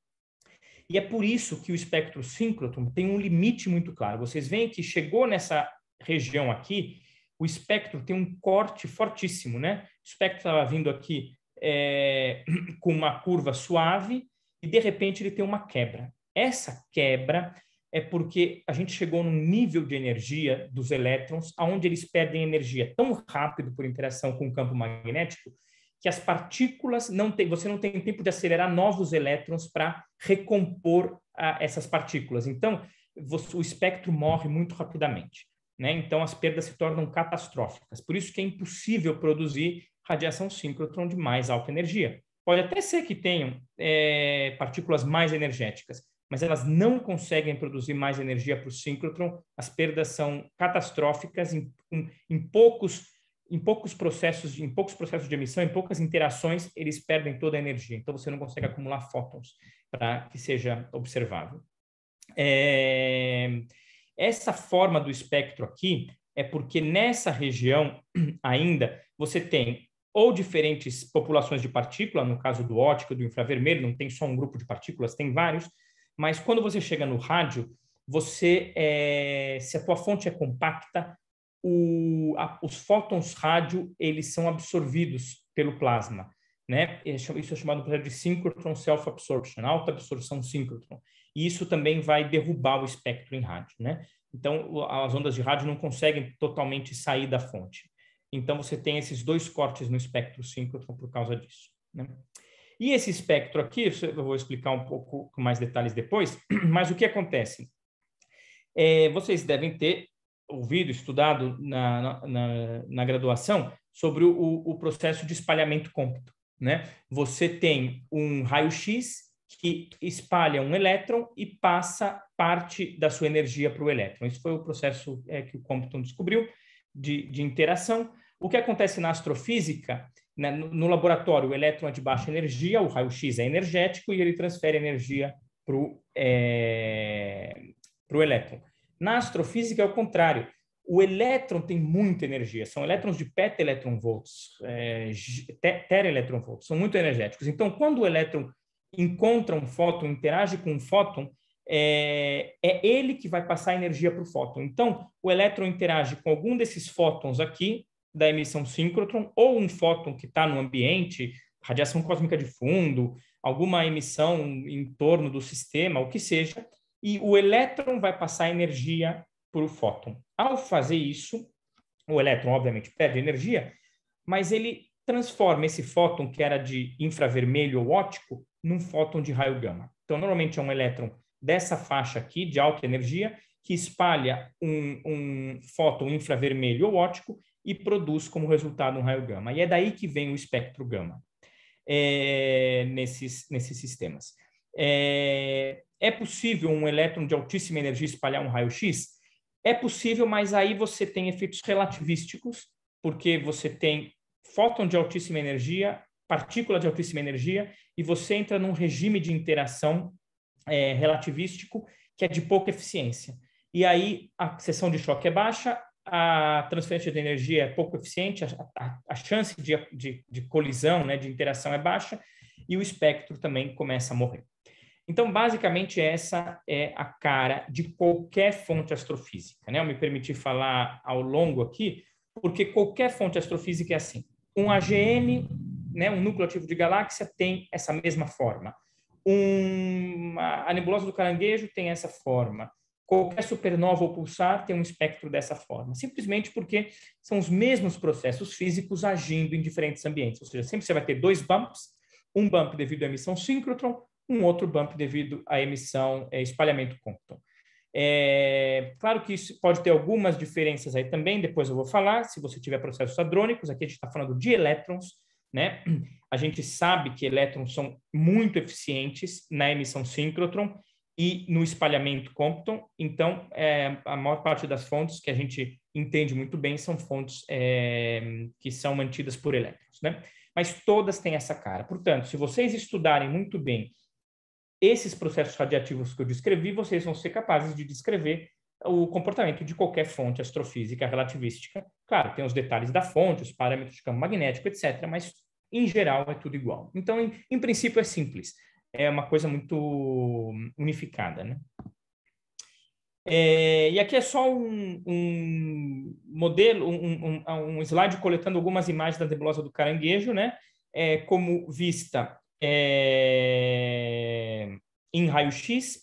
e é por isso que o espectro síncrotron tem um limite muito claro. Vocês veem que chegou nessa região aqui, o espectro tem um corte fortíssimo, né? O espectro estava vindo aqui é, com uma curva suave e, de repente, ele tem uma quebra. Essa quebra é porque a gente chegou num nível de energia dos elétrons aonde eles perdem energia tão rápido por interação com o campo magnético que as partículas não tem, você não tem tempo de acelerar novos elétrons para recompor a, ah, essas partículas. Então, você, o espectro morre muito rapidamente. Né? Então, as perdas se tornam catastróficas. Por isso que é impossível produzir radiação síncrotron de mais alta energia. Pode até ser que tenham é, partículas mais energéticas, mas elas não conseguem produzir mais energia para o síncrotron, as perdas são catastróficas em, em, poucos em poucos processos, em poucos processos de emissão, em poucas interações, eles perdem toda a energia. Então você não consegue acumular fótons para que seja observável. É... Essa forma do espectro aqui é porque nessa região ainda você tem ou diferentes populações de partícula, no caso do óptico, do infravermelho, não tem só um grupo de partículas, tem vários, mas quando você chega no rádio, você é, se a tua fonte é compacta, o, a, os fótons rádio eles são absorvidos pelo plasma, né? É, isso é chamado de synchrotron self-absorption, alta absorção synchrotron. E isso também vai derrubar o espectro em rádio, né? Então as ondas de rádio não conseguem totalmente sair da fonte. Então você tem esses dois cortes no espectro síncrotron por causa disso. Né? E esse espectro aqui, eu vou explicar um pouco com mais detalhes depois, mas o que acontece? É, vocês devem ter ouvido, estudado na, na, na graduação sobre o, o, processo de espalhamento cômpito. Né? Você tem um raio-x que espalha um elétron e passa parte da sua energia para o elétron. Isso foi o processo é, que o Compton descobriu de, de interação. O que acontece na astrofísica né, no laboratório, o elétron é de baixa energia, o raio-x é energético e ele transfere energia para o é, elétron. Na astrofísica é o contrário. O elétron tem muita energia, são elétrons de peta-elétron-volts, é, tera-elétron-volts, são muito energéticos. Então, quando o elétron encontra um fóton, interage com um fóton, é, é ele que vai passar energia para o fóton. Então, o elétron interage com algum desses fótons aqui, da emissão síncrotron ou um fóton que está no ambiente, radiação cósmica de fundo, alguma emissão em torno do sistema, o que seja, e o elétron vai passar energia para o fóton. Ao fazer isso, o elétron obviamente perde energia, mas ele transforma esse fóton que era de infravermelho ou óptico num fóton de raio gama. Então, normalmente é um elétron dessa faixa aqui, de alta energia, que espalha um, um fóton infravermelho ou óptico e produz como resultado um raio gama. E é daí que vem o espectro gama é, nesses, nesses sistemas. É, é possível um elétron de altíssima energia espalhar um raio-x? É possível, mas aí você tem efeitos relativísticos, porque você tem fóton de altíssima energia, partícula de altíssima energia, e você entra num regime de interação é, relativístico que é de pouca eficiência. E aí a seção de choque é baixa, a transferência de energia é pouco eficiente, a, a, a chance de, de, de colisão, né, de interação é baixa, e o espectro também começa a morrer. Então, basicamente, essa é a cara de qualquer fonte astrofísica. Né? Eu me permiti falar ao longo aqui, porque qualquer fonte astrofísica é assim. Um AGN, né, um núcleo ativo de galáxia, tem essa mesma forma. Um, a nebulosa do caranguejo tem essa forma. Qualquer supernova ou pulsar tem um espectro dessa forma, simplesmente porque são os mesmos processos físicos agindo em diferentes ambientes. Ou seja, sempre você vai ter dois bumps, um bump devido à emissão síncrotron, um outro bump devido à emissão é, espalhamento compton. É, claro que isso pode ter algumas diferenças aí também, depois eu vou falar, se você tiver processos hadrônicos, aqui a gente está falando de elétrons, né? A gente sabe que elétrons são muito eficientes na emissão síncrotron, e no espalhamento Compton. Então, é, a maior parte das fontes que a gente entende muito bem são fontes é, que são mantidas por elétrons, né? Mas todas têm essa cara. Portanto, se vocês estudarem muito bem esses processos radiativos que eu descrevi, vocês vão ser capazes de descrever o comportamento de qualquer fonte astrofísica relativística. Claro, tem os detalhes da fonte, os parâmetros de campo magnético, etc., mas em geral é tudo igual. Então, em, em princípio, é simples é uma coisa muito unificada, né? É, e aqui é só um, um modelo, um, um, ah, um, slide coletando algumas imagens da nebulosa do caranguejo, né? É, como vista é, em raio-x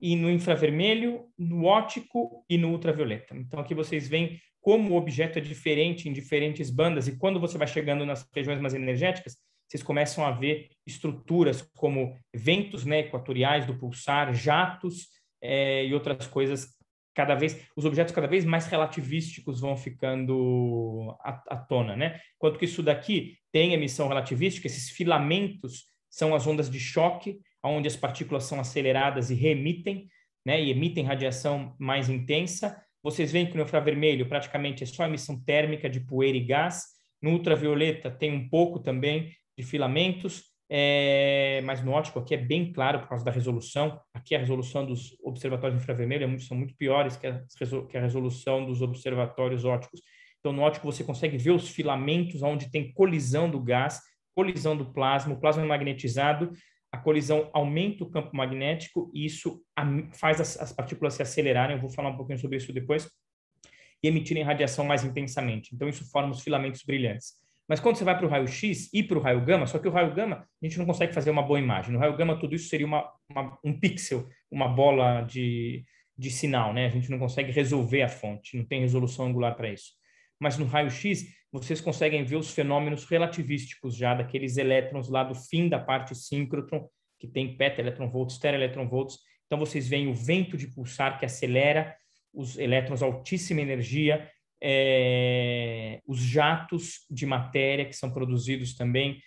e no infravermelho, no óptico e no ultravioleta. Então aqui vocês veem como o objeto é diferente em diferentes bandas e quando você vai chegando nas regiões mais energéticas, vocês começam a ver estruturas como ventos né, equatoriais do pulsar, jatos é, e outras coisas cada vez os objetos cada vez mais relativísticos vão ficando à, à tona, né? Enquanto que isso daqui tem emissão relativística, esses filamentos são as ondas de choque, onde as partículas são aceleradas e reemitem, né? E emitem radiação mais intensa. Vocês veem que no infravermelho praticamente é só emissão térmica de poeira e gás. No ultravioleta tem um pouco também de filamentos, é, mas no ótico aqui é bem claro por causa da resolução. Aqui a resolução dos observatórios infravermelhos é muito, são muito piores que a, que a, resolução dos observatórios óticos. Então, no ótico você consegue ver os filamentos onde tem colisão do gás, colisão do plasma, o plasma é magnetizado, a colisão aumenta o campo magnético e isso faz as, as partículas se acelerarem. Eu vou falar um pouquinho sobre isso depois e emitirem radiação mais intensamente. Então, isso forma os filamentos brilhantes. Mas quando você vai para o raio-x e para o raio-gama, só que o raio-gama a gente não consegue fazer uma boa imagem. No raio-gama tudo isso seria uma, uma, um pixel, uma bola de, de sinal, né? A gente não consegue resolver a fonte, não tem resolução angular para isso. Mas no raio-x vocês conseguem ver os fenômenos relativísticos já daqueles elétrons lá do fim da parte síncrotron, que tem peta, elétron volts, tera elétron volts. Então vocês veem o vento de pulsar que acelera os elétrons altíssima energia, é, os jatos de matéria que são produzidos também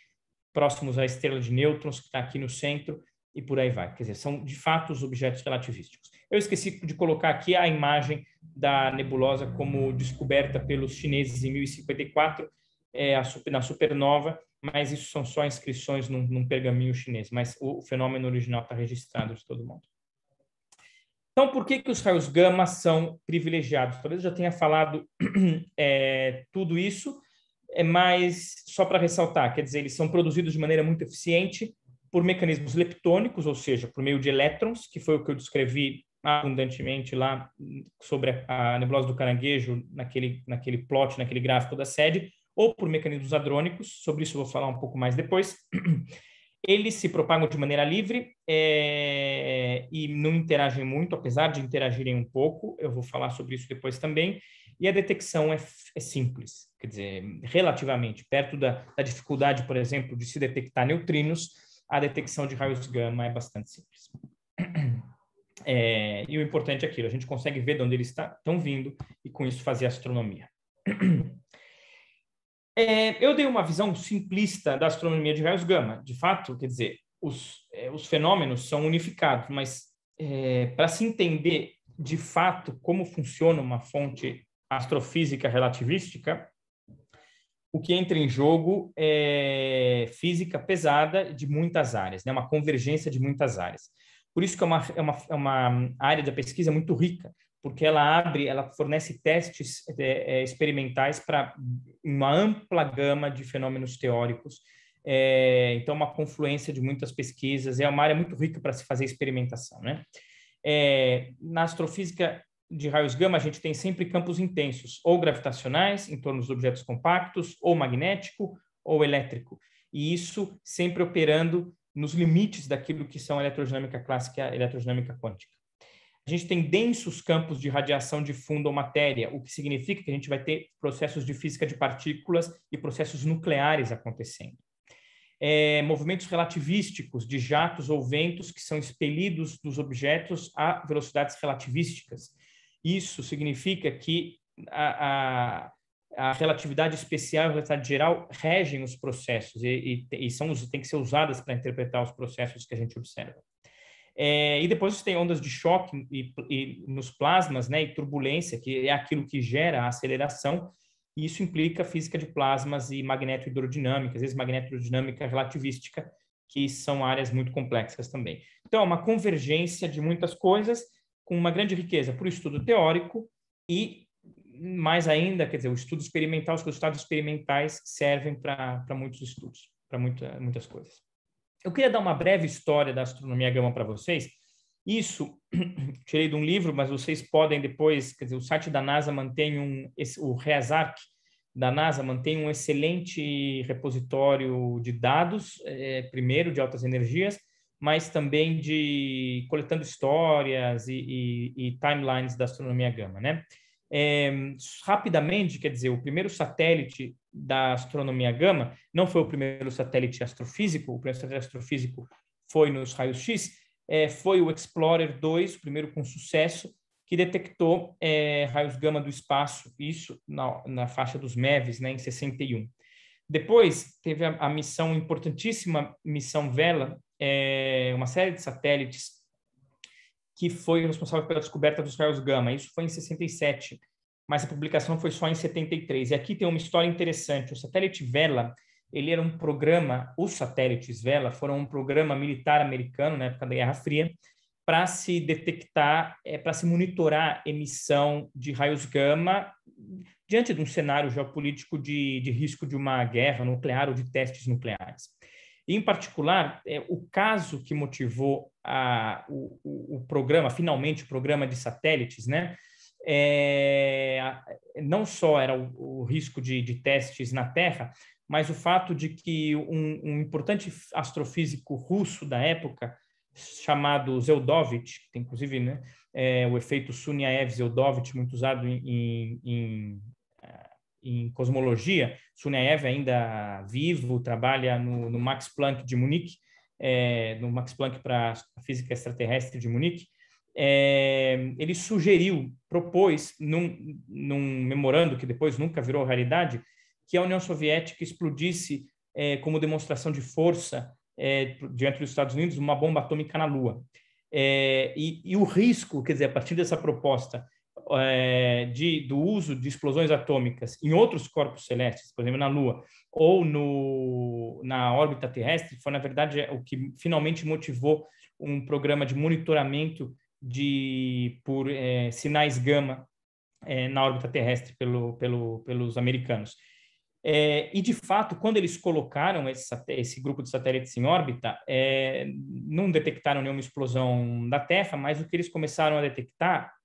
próximos à estrela de nêutrons, que está aqui no centro, e por aí vai. Quer dizer, são de fato os objetos relativísticos. Eu esqueci de colocar aqui a imagem da nebulosa como descoberta pelos chineses em 1054, é, super, na supernova, mas isso são só inscrições num, num pergaminho chinês. Mas o, o fenômeno original está registrado de todo mundo. Então, por que, que os raios gama são privilegiados? Talvez eu já tenha falado é, tudo isso, é, mas só para ressaltar, quer dizer, eles são produzidos de maneira muito eficiente por mecanismos leptônicos, ou seja, por meio de elétrons, que foi o que eu descrevi abundantemente lá sobre a nebulosa do caranguejo, naquele, naquele plot, naquele gráfico da sede, ou por mecanismos hadrônicos, sobre isso eu vou falar um pouco mais depois. Eles se propagam de maneira livre é, e não interagem muito, apesar de interagirem um pouco. Eu vou falar sobre isso depois também. E a detecção é, é simples, quer dizer, relativamente perto da, da dificuldade, por exemplo, de se detectar neutrinos, a detecção de raios gama é bastante simples. É, e o importante é aquilo, a gente consegue ver de onde eles estão tá, vindo e com isso fazer astronomia. É, eu dei uma visão simplista da astronomia de raios gama. De fato, quer dizer, os, é, os fenômenos são unificados, mas é, para se entender de fato como funciona uma fonte astrofísica relativística, o que entra em jogo é física pesada de muitas áreas, né? uma convergência de muitas áreas. Por isso que é uma, é uma, é uma área da pesquisa muito rica porque ela abre, ela fornece testes é, é experimentais para uma ampla gama de fenômenos teóricos. É, então, uma confluência de muitas pesquisas. É uma área muito rica para se fazer experimentação, né? É, na astrofísica de raios gama, a gente tem sempre campos intensos, ou gravitacionais, em torno dos objetos compactos, ou magnético, ou elétrico. E isso sempre operando nos limites daquilo que são a eletrodinâmica clássica e a eletrodinâmica quântica a gente tem densos campos de radiação de fundo ou matéria, o que significa que a gente vai ter processos de física de partículas e processos nucleares acontecendo. É, movimentos relativísticos de jatos ou ventos que são expelidos dos objetos a velocidades relativísticas. Isso significa que a, a, a relatividade especial e a relatividade geral regem os processos e, e, e são, têm que ser usadas para interpretar os processos que a gente observa. É, e depois você tem ondas de choque e, e, nos plasmas, né, e turbulência, que é aquilo que gera a aceleração, e isso implica física de plasmas e magneto-hidrodinâmica, às vezes magneto-hidrodinâmica relativística, que são áreas muito complexas também. Então, é uma convergência de muitas coisas, com uma grande riqueza para o estudo teórico e, mais ainda, quer dizer, o estudo experimental, os resultados experimentais servem para muitos estudos, para muita, muitas coisas. Eu queria dar uma breve história da astronomia gama para vocês. Isso tirei de um livro, mas vocês podem depois, quer dizer, o site da NASA mantém um, o Reasarc da NASA mantém um excelente repositório de dados, é, primeiro de altas energias, mas também de coletando histórias e, e, e timelines da astronomia gama, né? é, rapidamente, quer dizer, o primeiro satélite da astronomia gama não foi o primeiro satélite astrofísico, o primeiro satélite astrofísico foi nos raios-x, é, eh, foi o Explorer 2, o primeiro com sucesso, que detectou é, raios gama do espaço, isso na, na faixa dos MEVs, né, em 61. Depois teve a, a missão importantíssima, missão Vela, uma série de satélites que foi responsável pela descoberta dos raios gama. Isso foi em 67, mas a publicação foi só em 73. E aqui tem uma história interessante. O satélite Vela, ele era um programa, os satélites Vela foram um programa militar americano na época da Guerra Fria para se detectar, é, para se monitorar emissão de raios gama diante de um cenário geopolítico de, de risco de uma guerra nuclear ou de testes nucleares. Em particular, é, o caso que motivou a, o, o, programa, finalmente o programa de satélites, né? É, não só era o, o risco de, de, testes na Terra, mas o fato de que um, um importante astrofísico russo da época, chamado Zeldovich, tem inclusive né, é, o efeito Sunyaev-Zeldovich, muito usado em, em, em cosmologia. Suneyev ainda vivo, trabalha no, no Max Planck de Munique, é, no Max Planck para a física extraterrestre de Munique. É, ele sugeriu, propôs num, num memorando que depois nunca virou realidade, que a União Soviética explodisse é, como demonstração de força é, diante dos Estados Unidos uma bomba atômica na Lua. É, e, e o risco, quer dizer, a partir dessa proposta é, de, do uso de explosões atômicas em outros corpos celestes, por exemplo, na Lua ou no, na órbita terrestre, foi, na verdade, o que finalmente motivou um programa de monitoramento de, por é, sinais gama é, na órbita terrestre pelo, pelo, pelos americanos. É, e, de fato, quando eles colocaram esse, esse grupo de satélites em órbita, é, não detectaram nenhuma explosão da Terra, mas o que eles começaram a detectar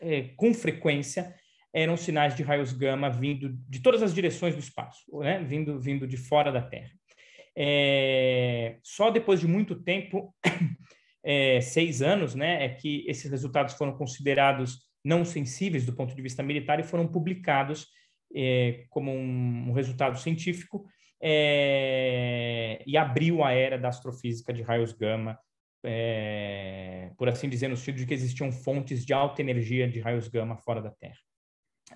é, com frequência eram sinais de raios gama vindo de todas as direções do espaço, né? vindo, vindo de fora da Terra. É, só depois de muito tempo, é, seis anos, né, é que esses resultados foram considerados não sensíveis do ponto de vista militar e foram publicados é, como um, um, resultado científico é, e abriu a era da astrofísica de raios gama é, por assim dizer, no sentido de que existiam fontes de alta energia de raios gama fora da Terra.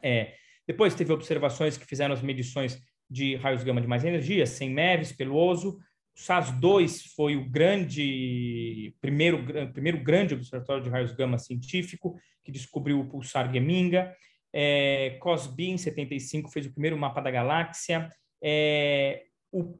É, depois teve observações que fizeram as medições de raios gama de mais energia, sem Neves, peloso. O SAS-2 foi o grande, primeiro, primeiro grande observatório de raios gama científico, que descobriu o pulsar Geminga. É, COSBI, em 75, fez o primeiro mapa da galáxia. É, o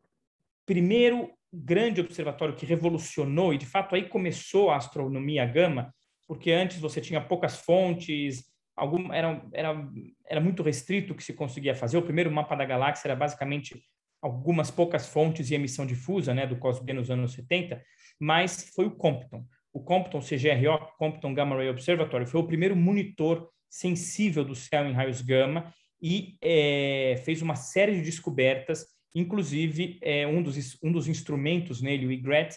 primeiro grande observatório que revolucionou e de fato aí começou a astronomia gama, porque antes você tinha poucas fontes, algum, era, era, era muito restrito o que se conseguia fazer. O primeiro mapa da galáxia era basicamente algumas poucas fontes e emissão difusa, né, do Cosmo nos anos 70, mas foi o Compton. O Compton CGRO, Compton Gamma Ray Observatory, foi o primeiro monitor sensível do céu em raios gama e é, fez uma série de descobertas Inclusive, é, um, dos, um dos instrumentos nele, o IGRET,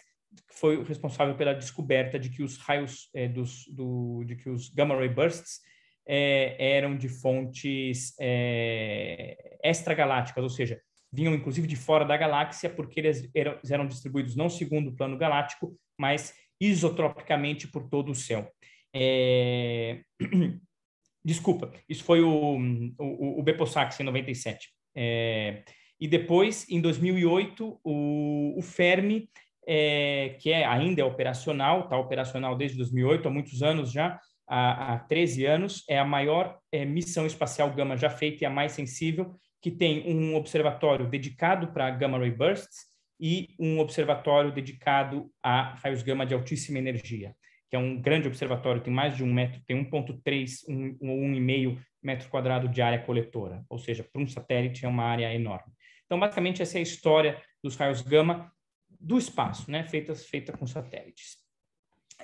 foi o responsável pela descoberta de que os raios é, dos, do, de que os gamma ray bursts é, eram de fontes é, extragalácticas, ou seja, vinham inclusive de fora da galáxia, porque eles eram, eram distribuídos não segundo o plano galáctico, mas isotropicamente por todo o céu. É... Desculpa, isso foi o, o, o Beposax em 97. É... E depois, em 2008, o, o Fermi, é, que é, ainda é operacional, está operacional desde 2008, há muitos anos já, há, há 13 anos, é a maior é, missão espacial gama já feita e a mais sensível, que tem um observatório dedicado para gamma ray bursts e um observatório dedicado a raios gama de altíssima energia, que é um grande observatório, tem mais de um metro, tem 1,3 ou um, 1,5 um, um metro quadrado de área coletora, ou seja, para um satélite é uma área enorme. Então, basicamente, essa é a história dos raios gama do espaço, né? feita, feita com satélites.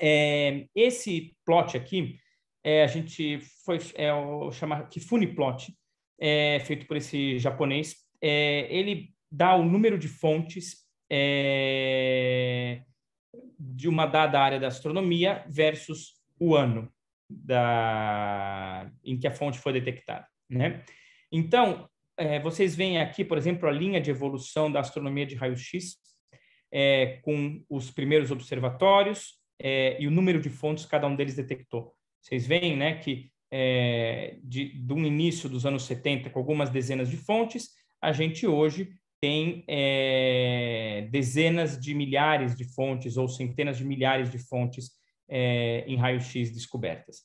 É, esse plot aqui, é, a gente foi é, o, chamar Kifune Plot, é, feito por esse japonês. É, ele dá o número de fontes é, de uma dada área da astronomia versus o ano da, em que a fonte foi detectada. Né? Então, é, vocês veem aqui, por exemplo, a linha de evolução da astronomia de raio-x, é, com os primeiros observatórios é, e o número de fontes que cada um deles detectou. Vocês veem né, que é, de, do início dos anos 70, com algumas dezenas de fontes, a gente hoje tem é, dezenas de milhares de fontes ou centenas de milhares de fontes é, em raio-x descobertas.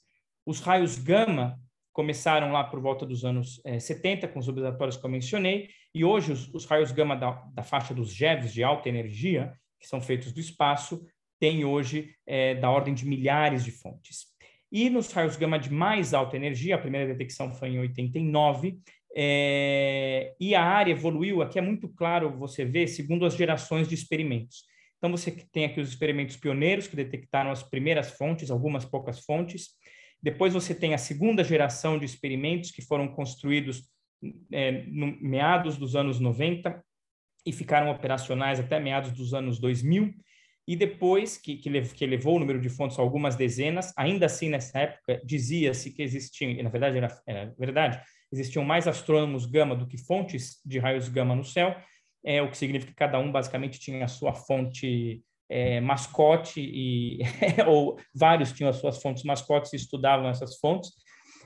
Os raios gama começaram lá por volta dos anos é, eh, 70, com os observatórios que eu mencionei, e hoje os, os raios gama da, da, faixa dos GEVs de alta energia, que são feitos do espaço, têm hoje é, da ordem de milhares de fontes. E nos raios gama de mais alta energia, a primeira detecção foi em 89, é, eh, e a área evoluiu, aqui é muito claro você vê, segundo as gerações de experimentos. Então, você tem aqui os experimentos pioneiros que detectaram as primeiras fontes, algumas poucas fontes, depois você tem a segunda geração de experimentos que foram construídos é, no meados dos anos 90 e ficaram operacionais até meados dos anos 2000. E depois, que, que, que elevou o número de fontes a algumas dezenas, ainda assim, nessa época, dizia-se que existiam, e na verdade era, era verdade, existiam mais astrônomos gama do que fontes de raios gama no céu, é, o que significa que cada um basicamente tinha a sua fonte é, mascote e ou vários tinham as suas fontes mascotes e estudavam essas fontes.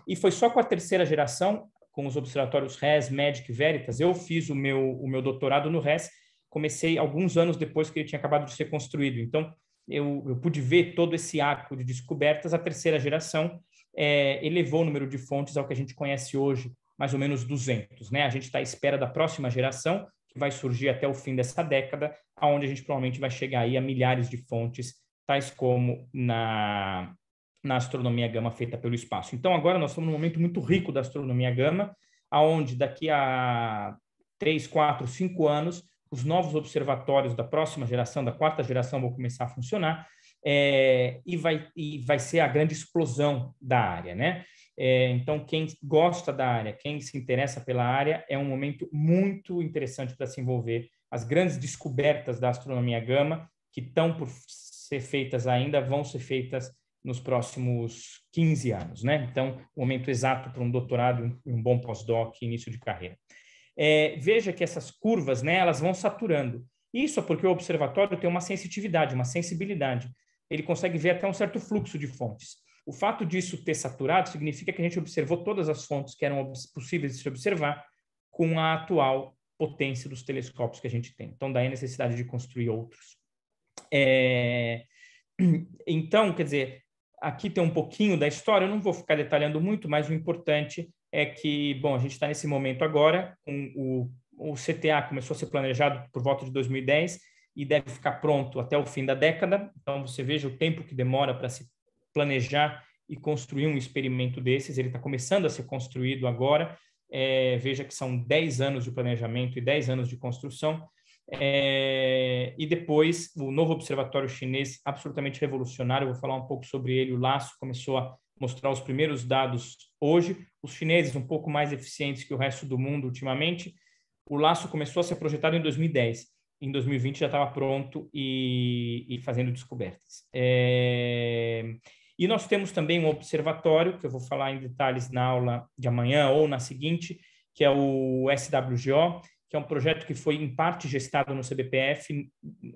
E foi só com a terceira geração, com os observatórios RES, MEDIC, Veritas, eu fiz o meu o meu doutorado no RES, comecei alguns anos depois que ele tinha acabado de ser construído. Então, eu, eu pude ver todo esse arco de descobertas. A terceira geração é, elevou o número de fontes ao que a gente conhece hoje, mais ou menos 200. Né? A gente está à espera da próxima geração, vai surgir até o fim dessa década, aonde a gente provavelmente vai chegar aí a milhares de fontes, tais como na, na astronomia gama feita pelo espaço. Então, agora nós estamos num momento muito rico da astronomia gama, aonde daqui a três, quatro, cinco anos, os novos observatórios da próxima geração, da quarta geração, vão começar a funcionar, é, e, vai, e vai ser a grande explosão da área, né? É, então, quem gosta da área, quem se interessa pela área, é um momento muito interessante para se envolver. As grandes descobertas da astronomia gama, que estão por ser feitas ainda, vão ser feitas nos próximos 15 anos, né? Então, o momento exato para um doutorado e um bom pós-doc, início de carreira. É, veja que essas curvas, né, elas vão saturando. Isso é porque o observatório tem uma sensitividade, uma sensibilidade. Ele consegue ver até um certo fluxo de fontes. O fato disso ter saturado significa que a gente observou todas as fontes que eram possíveis de se observar com a atual potência dos telescópios que a gente tem. Então, daí a necessidade de construir outros. É... Então, quer dizer, aqui tem um pouquinho da história, eu não vou ficar detalhando muito, mas o importante é que, bom, a gente está nesse momento agora, o, o CTA começou a ser planejado por volta de 2010 e deve ficar pronto até o fim da década, então você veja o tempo que demora para se planejar e construir um experimento desses. Ele está começando a ser construído agora. É, veja que são 10 anos de planejamento e 10 anos de construção. É, e depois, o novo observatório chinês, absolutamente revolucionário, vou falar um pouco sobre ele. O Laço começou a mostrar os primeiros dados hoje. Os chineses, um pouco mais eficientes que o resto do mundo ultimamente. O Laço começou a ser projetado em 2010. Em 2020 já estava pronto e, e fazendo descobertas. É, e nós temos também um observatório, que eu vou falar em detalhes na aula de amanhã ou na seguinte, que é o SWGO, que é um projeto que foi em parte gestado no CBPF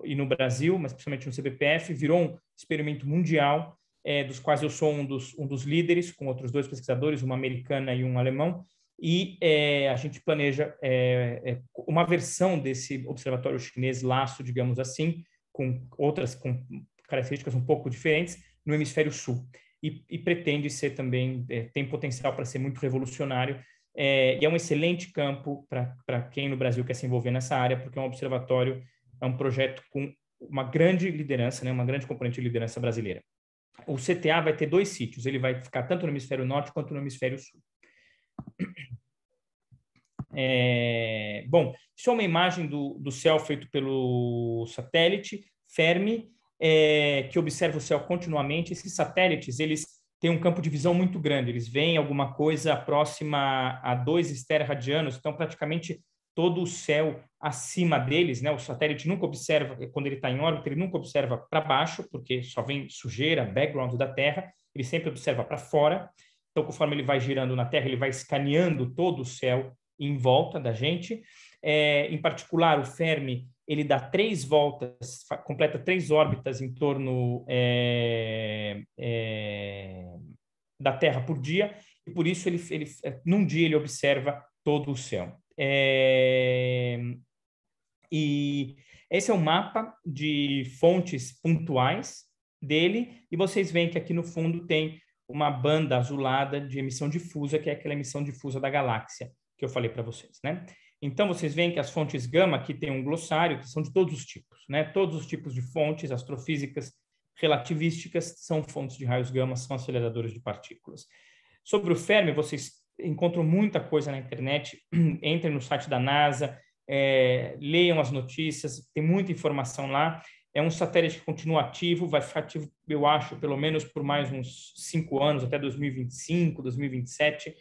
e no Brasil, mas principalmente no CBPF, virou um experimento mundial, é, dos quais eu sou um dos, um dos líderes, com outros dois pesquisadores, uma americana e um alemão, e é, a gente planeja é, é uma versão desse observatório chinês laço, digamos assim, com outras com características um pouco diferentes, no hemisfério sul. E, e pretende ser também, é, tem potencial para ser muito revolucionário, é, e é um excelente campo para quem no Brasil quer se envolver nessa área, porque é um observatório, é um projeto com uma grande liderança, né, uma grande componente de liderança brasileira. O CTA vai ter dois sítios, ele vai ficar tanto no hemisfério norte quanto no hemisfério sul. É, bom, isso é uma imagem do, do céu feito pelo satélite Fermi, é, que observa o céu continuamente, esses satélites, eles têm um campo de visão muito grande, eles veem alguma coisa próxima a dois esterradianos, radianos então praticamente todo o céu acima deles, né? O satélite nunca observa, quando ele está em órbita, ele nunca observa para baixo, porque só vem sujeira, background da Terra, ele sempre observa para fora. Então, conforme ele vai girando na Terra, ele vai escaneando todo o céu em volta da gente. É, em particular, o Fermi ele dá três voltas, completa três órbitas em torno é, é, da Terra por dia, e por isso ele, ele, é, num dia ele observa todo o céu. É, e esse é um mapa de fontes pontuais dele, e vocês veem que aqui no fundo tem uma banda azulada de emissão difusa, que é aquela emissão difusa da galáxia que eu falei para vocês, né? Então, vocês veem que as fontes gama, aqui tem um glossário, que são de todos os tipos, né? Todos os tipos de fontes astrofísicas relativísticas são fontes de raios gama, são aceleradoras de partículas. Sobre o Fermi, vocês encontram muita coisa na internet, entrem no site da NASA, é, leiam as notícias, tem muita informação lá. É um satélite que continua ativo, vai ficar ativo, eu acho, pelo menos por mais uns cinco anos, até 2025, 2027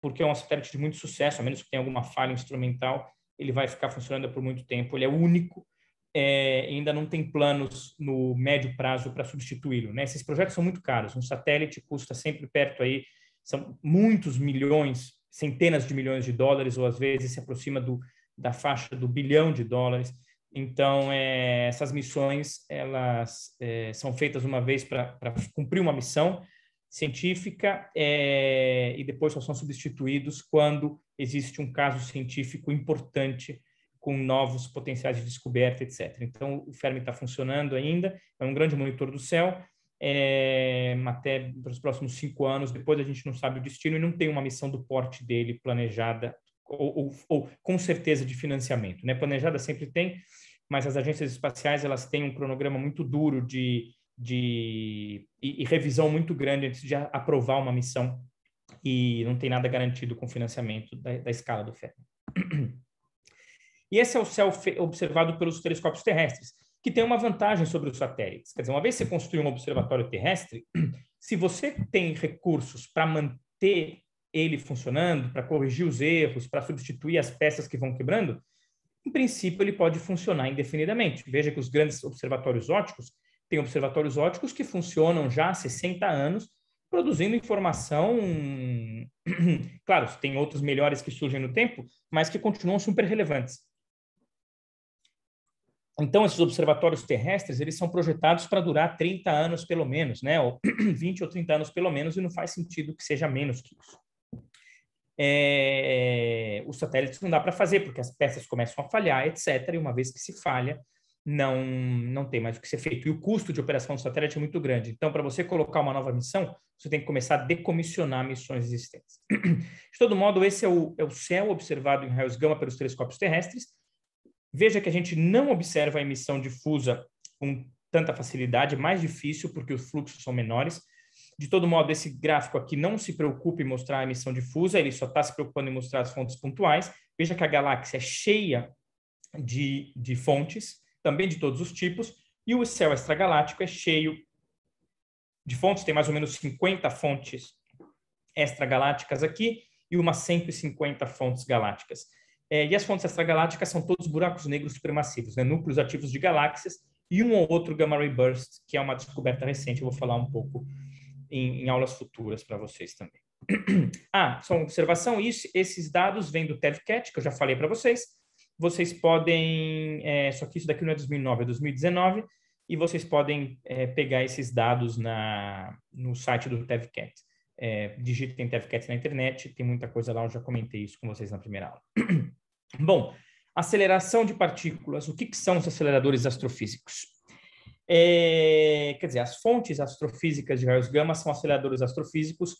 porque é um satélite de muito sucesso, a menos que tenha alguma falha instrumental, ele vai ficar funcionando por muito tempo. Ele é único, é, ainda não tem planos no médio prazo para substituí-lo. Né? Esses projetos são muito caros. Um satélite custa sempre perto aí, são muitos milhões, centenas de milhões de dólares, ou às vezes se aproxima do, da faixa do bilhão de dólares. Então, é, essas missões elas é, são feitas uma vez para cumprir uma missão científica é, e depois só são substituídos quando existe um caso científico importante com novos potenciais de descoberta, etc. Então, o Fermi está funcionando ainda, é um grande monitor do céu, é, até para os próximos cinco anos, depois a gente não sabe o destino e não tem uma missão do porte dele planejada, ou, ou, ou com certeza de financiamento. Né? Planejada sempre tem, mas as agências espaciais elas têm um cronograma muito duro de de e, e revisão muito grande antes de aprovar uma missão e não tem nada garantido com financiamento da, da escala do FED. E esse é o céu observado pelos telescópios terrestres, que tem uma vantagem sobre os satélites. Quer dizer, uma vez que você construir um observatório terrestre, se você tem recursos para manter ele funcionando, para corrigir os erros, para substituir as peças que vão quebrando, em princípio ele pode funcionar indefinidamente. Veja que os grandes observatórios óticos tem observatórios óticos que funcionam já há 60 anos, produzindo informação. Claro, tem outros melhores que surgem no tempo, mas que continuam super relevantes. Então, esses observatórios terrestres, eles são projetados para durar 30 anos pelo menos, né? Ou 20 ou 30 anos pelo menos, e não faz sentido que seja menos que isso. É, os satélites não dá para fazer, porque as peças começam a falhar, etc. E uma vez que se falha, não, não tem mais o que ser feito. E o custo de operação do satélite é muito grande. Então, para você colocar uma nova missão, você tem que começar a decomissionar missões existentes. De todo modo, esse é o, é o céu observado em raios gama pelos telescópios terrestres. Veja que a gente não observa a emissão difusa com tanta facilidade, é mais difícil porque os fluxos são menores. De todo modo, esse gráfico aqui não se preocupa em mostrar a emissão difusa, ele só está se preocupando em mostrar as fontes pontuais. Veja que a galáxia é cheia de, de fontes, também de todos os tipos, e o céu extragaláctico é cheio de fontes, tem mais ou menos 50 fontes extragalácticas aqui e umas 150 fontes galácticas. É, e as fontes extragalácticas são todos buracos negros supermassivos, né? núcleos ativos de galáxias e um ou outro gamma ray burst, que é uma descoberta recente, eu vou falar um pouco em, em aulas futuras para vocês também. ah, só uma observação, isso, esses dados vêm do TEVCAT, que eu já falei para vocês, vocês podem. É, só que isso daqui não é 2009, é 2019, e vocês podem é, pegar esses dados na, no site do TevCat. É, digitem TevCat na internet, tem muita coisa lá, eu já comentei isso com vocês na primeira aula. Bom, aceleração de partículas. O que, que são os aceleradores astrofísicos? É, quer dizer, as fontes astrofísicas de raios gama são aceleradores astrofísicos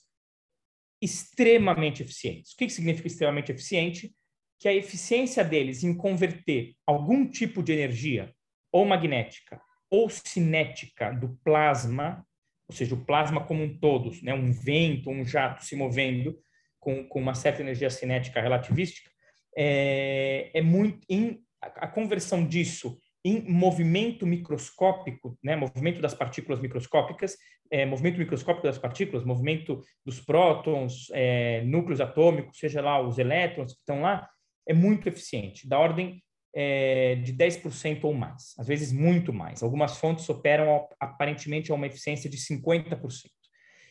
extremamente eficientes. O que, que significa extremamente eficiente? que a eficiência deles em converter algum tipo de energia, ou magnética, ou cinética do plasma, ou seja, o plasma como um todo, né, um vento, um jato se movendo com, com uma certa energia cinética relativística, é, é muito em, a, a conversão disso em movimento microscópico, né, movimento das partículas microscópicas, é, movimento microscópico das partículas, movimento dos prótons, é, núcleos atômicos, seja lá os elétrons que estão lá, é muito eficiente, da ordem é, de 10% ou mais, às vezes muito mais. Algumas fontes operam aparentemente a uma eficiência de 50%.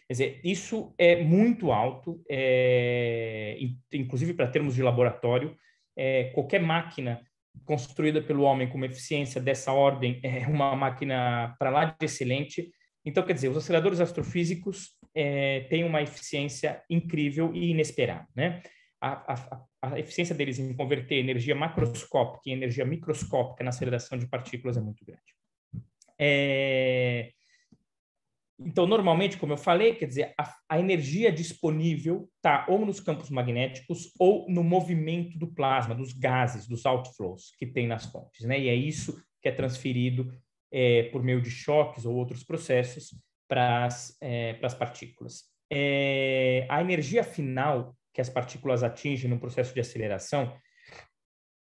Quer dizer, isso é muito alto, é, inclusive para termos de laboratório, é, qualquer máquina construída pelo homem com uma eficiência dessa ordem é uma máquina para lá de excelente. Então, quer dizer, os aceleradores astrofísicos é, têm uma eficiência incrível e inesperada, né? A, a, a eficiência deles em converter energia macroscópica em energia microscópica na aceleração de partículas é muito grande. É... Então, normalmente, como eu falei, quer dizer, a, a energia disponível está ou nos campos magnéticos ou no movimento do plasma, dos gases, dos outflows que tem nas fontes, né? E é isso que é transferido é, por meio de choques ou outros processos para as é, partículas. É, a energia final que as partículas atingem no processo de aceleração,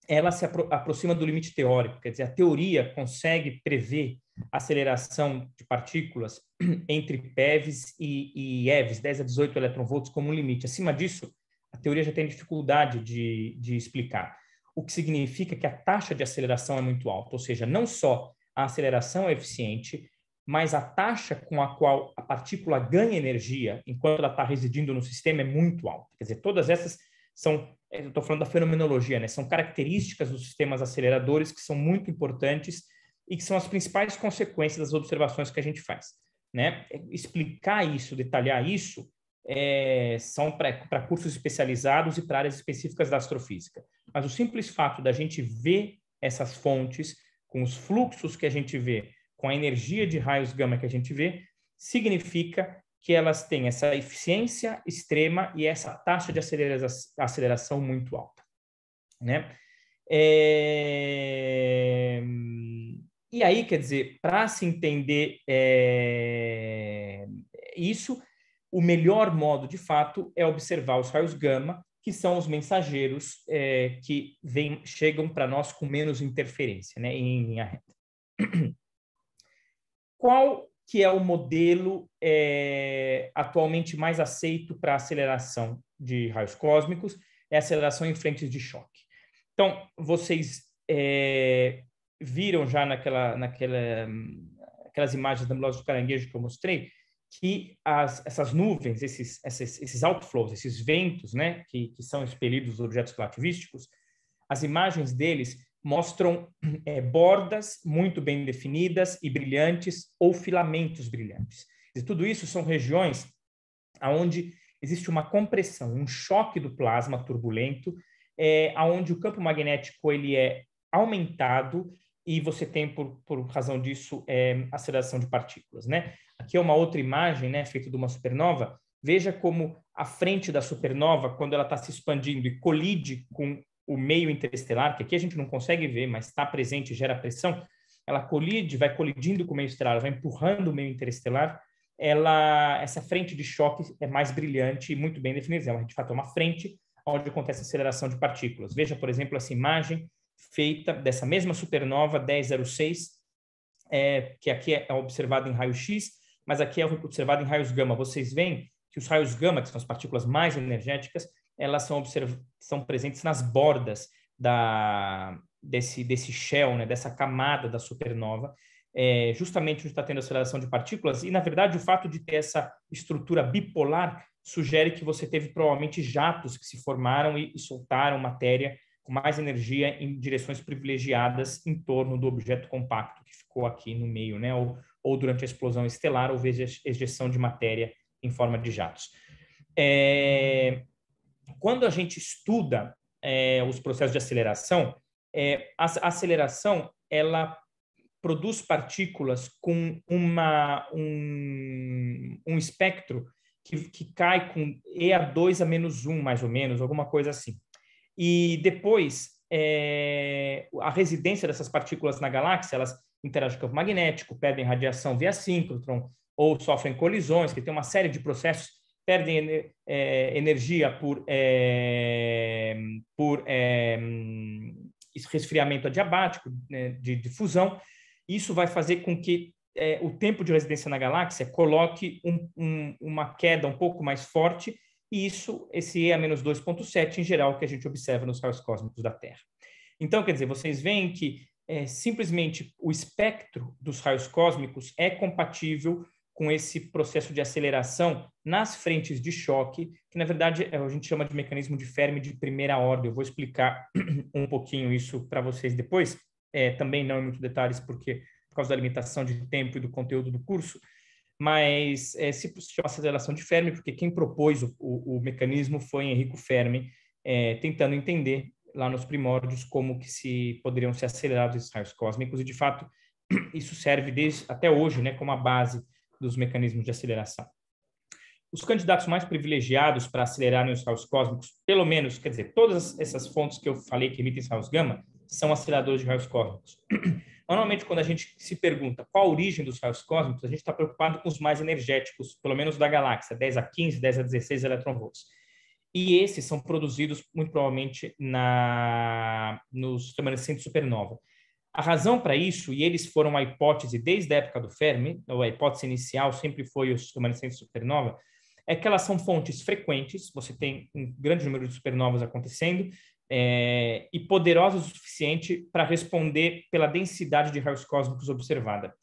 ela se apro aproxima do limite teórico, quer dizer, a teoria consegue prever aceleração de partículas entre PEVs e, e EVs, 10 a 18 eletronvolts, como um limite. Acima disso, a teoria já tem dificuldade de, de explicar, o que significa que a taxa de aceleração é muito alta, ou seja, não só a aceleração é eficiente, mas a taxa com a qual a partícula ganha energia enquanto ela está residindo no sistema é muito alta. Quer dizer, todas essas são, é, eu estou falando da fenomenologia, né? são características dos sistemas aceleradores que são muito importantes e que são as principais consequências das observações que a gente faz. Né? É, explicar isso, detalhar isso, é, são para cursos especializados e para áreas específicas da astrofísica. Mas o simples fato da gente ver essas fontes, com os fluxos que a gente vê, com a energia de raios gama que a gente vê, significa que elas têm essa eficiência extrema e essa taxa de aceleração muito alta, né? É... E aí, quer dizer, para se entender é... isso, o melhor modo, de fato, é observar os raios gama, que são os mensageiros é, que vem, chegam para nós com menos interferência, né, em linha reta qual que é o modelo é, atualmente mais aceito para aceleração de raios cósmicos? É aceleração em frentes de choque. Então, vocês é, viram já naquela, naquela, aquelas imagens da amulose do caranguejo que eu mostrei, que as, essas nuvens, esses, esses, esses outflows, esses ventos, né, que, que são expelidos dos objetos relativísticos, as imagens deles mostram é, bordas muito bem definidas e brilhantes ou filamentos brilhantes. E tudo isso são regiões onde existe uma compressão, um choque do plasma turbulento, é, eh, onde o campo magnético ele é aumentado e você tem, por, por razão disso, é, aceleração de partículas. Né? Aqui é uma outra imagem né, feita de uma supernova. Veja como a frente da supernova, quando ela está se expandindo e colide com o meio interestelar, que aqui a gente não consegue ver, mas está presente e gera pressão, ela colide, vai colidindo com o meio estelar, vai empurrando o meio interestelar, ela, essa frente de choque é mais brilhante e muito bem definida. Ela, de fato, é uma frente onde acontece a aceleração de partículas. Veja, por exemplo, essa imagem feita dessa mesma supernova 1006, é, que aqui é observada em raio-x, mas aqui é observada em raios gama. Vocês veem que os raios gama, que são as partículas mais energéticas, elas são, são presentes nas bordas da, desse, desse shell, né, dessa camada da supernova, é, justamente onde está tendo aceleração de partículas. E, na verdade, o fato de ter essa estrutura bipolar sugere que você teve provavelmente jatos que se formaram e, soltaram matéria com mais energia em direções privilegiadas em torno do objeto compacto que ficou aqui no meio, né? Ou, ou durante a explosão estelar, a ejeção de matéria em forma de jatos. É, quando a gente estuda é, os processos de aceleração, é, a, a, aceleração ela produz partículas com uma, um, um espectro que, que cai com e a 2 a menos 1, mais ou menos, alguma coisa assim. E depois, é, a residência dessas partículas na galáxia, elas interagem com o campo magnético, perdem radiação via síncrotron, ou sofrem colisões, que tem uma série de processos perdem é, energia por, é, por é, resfriamento adiabático, né, de difusão. Isso vai fazer com que é, o tempo de residência na galáxia coloque um, um, uma queda um pouco mais forte, e isso, esse E a menos 2,7, em geral, que a gente observa nos raios cósmicos da Terra. Então, quer dizer, vocês veem que é, simplesmente o espectro dos raios cósmicos é compatível com esse processo de aceleração nas frentes de choque, que na verdade é a gente chama de mecanismo de Fermi de primeira ordem. Eu vou explicar um pouquinho isso para vocês depois, é, também não em muitos detalhes, porque por causa da limitação de tempo e do conteúdo do curso, mas é, se chama aceleração de Fermi, porque quem propôs o, o, o mecanismo foi Enrico Fermi, é, tentando entender lá nos primórdios como que se poderiam ser acelerados esses raios cósmicos, e de fato isso serve desde, até hoje né, como a base dos mecanismos de aceleração. Os candidatos mais privilegiados para acelerarem os raios cósmicos, pelo menos, quer dizer, todas essas fontes que eu falei que emitem raios gama, são aceleradores de raios cósmicos. Normalmente, quando a gente se pergunta qual a origem dos raios cósmicos, a gente está preocupado com os mais energéticos, pelo menos da galáxia, 10 a 15, 10 a 16 eletronvolts. E esses são produzidos, muito provavelmente, na, nos remanescentes supernova. A razão para isso, e eles foram a hipótese desde a época do Fermi, ou a hipótese inicial sempre foi os de supernova, é que elas são fontes frequentes, você tem um grande número de supernovas acontecendo, é, e poderosas o suficiente para responder pela densidade de raios cósmicos observada.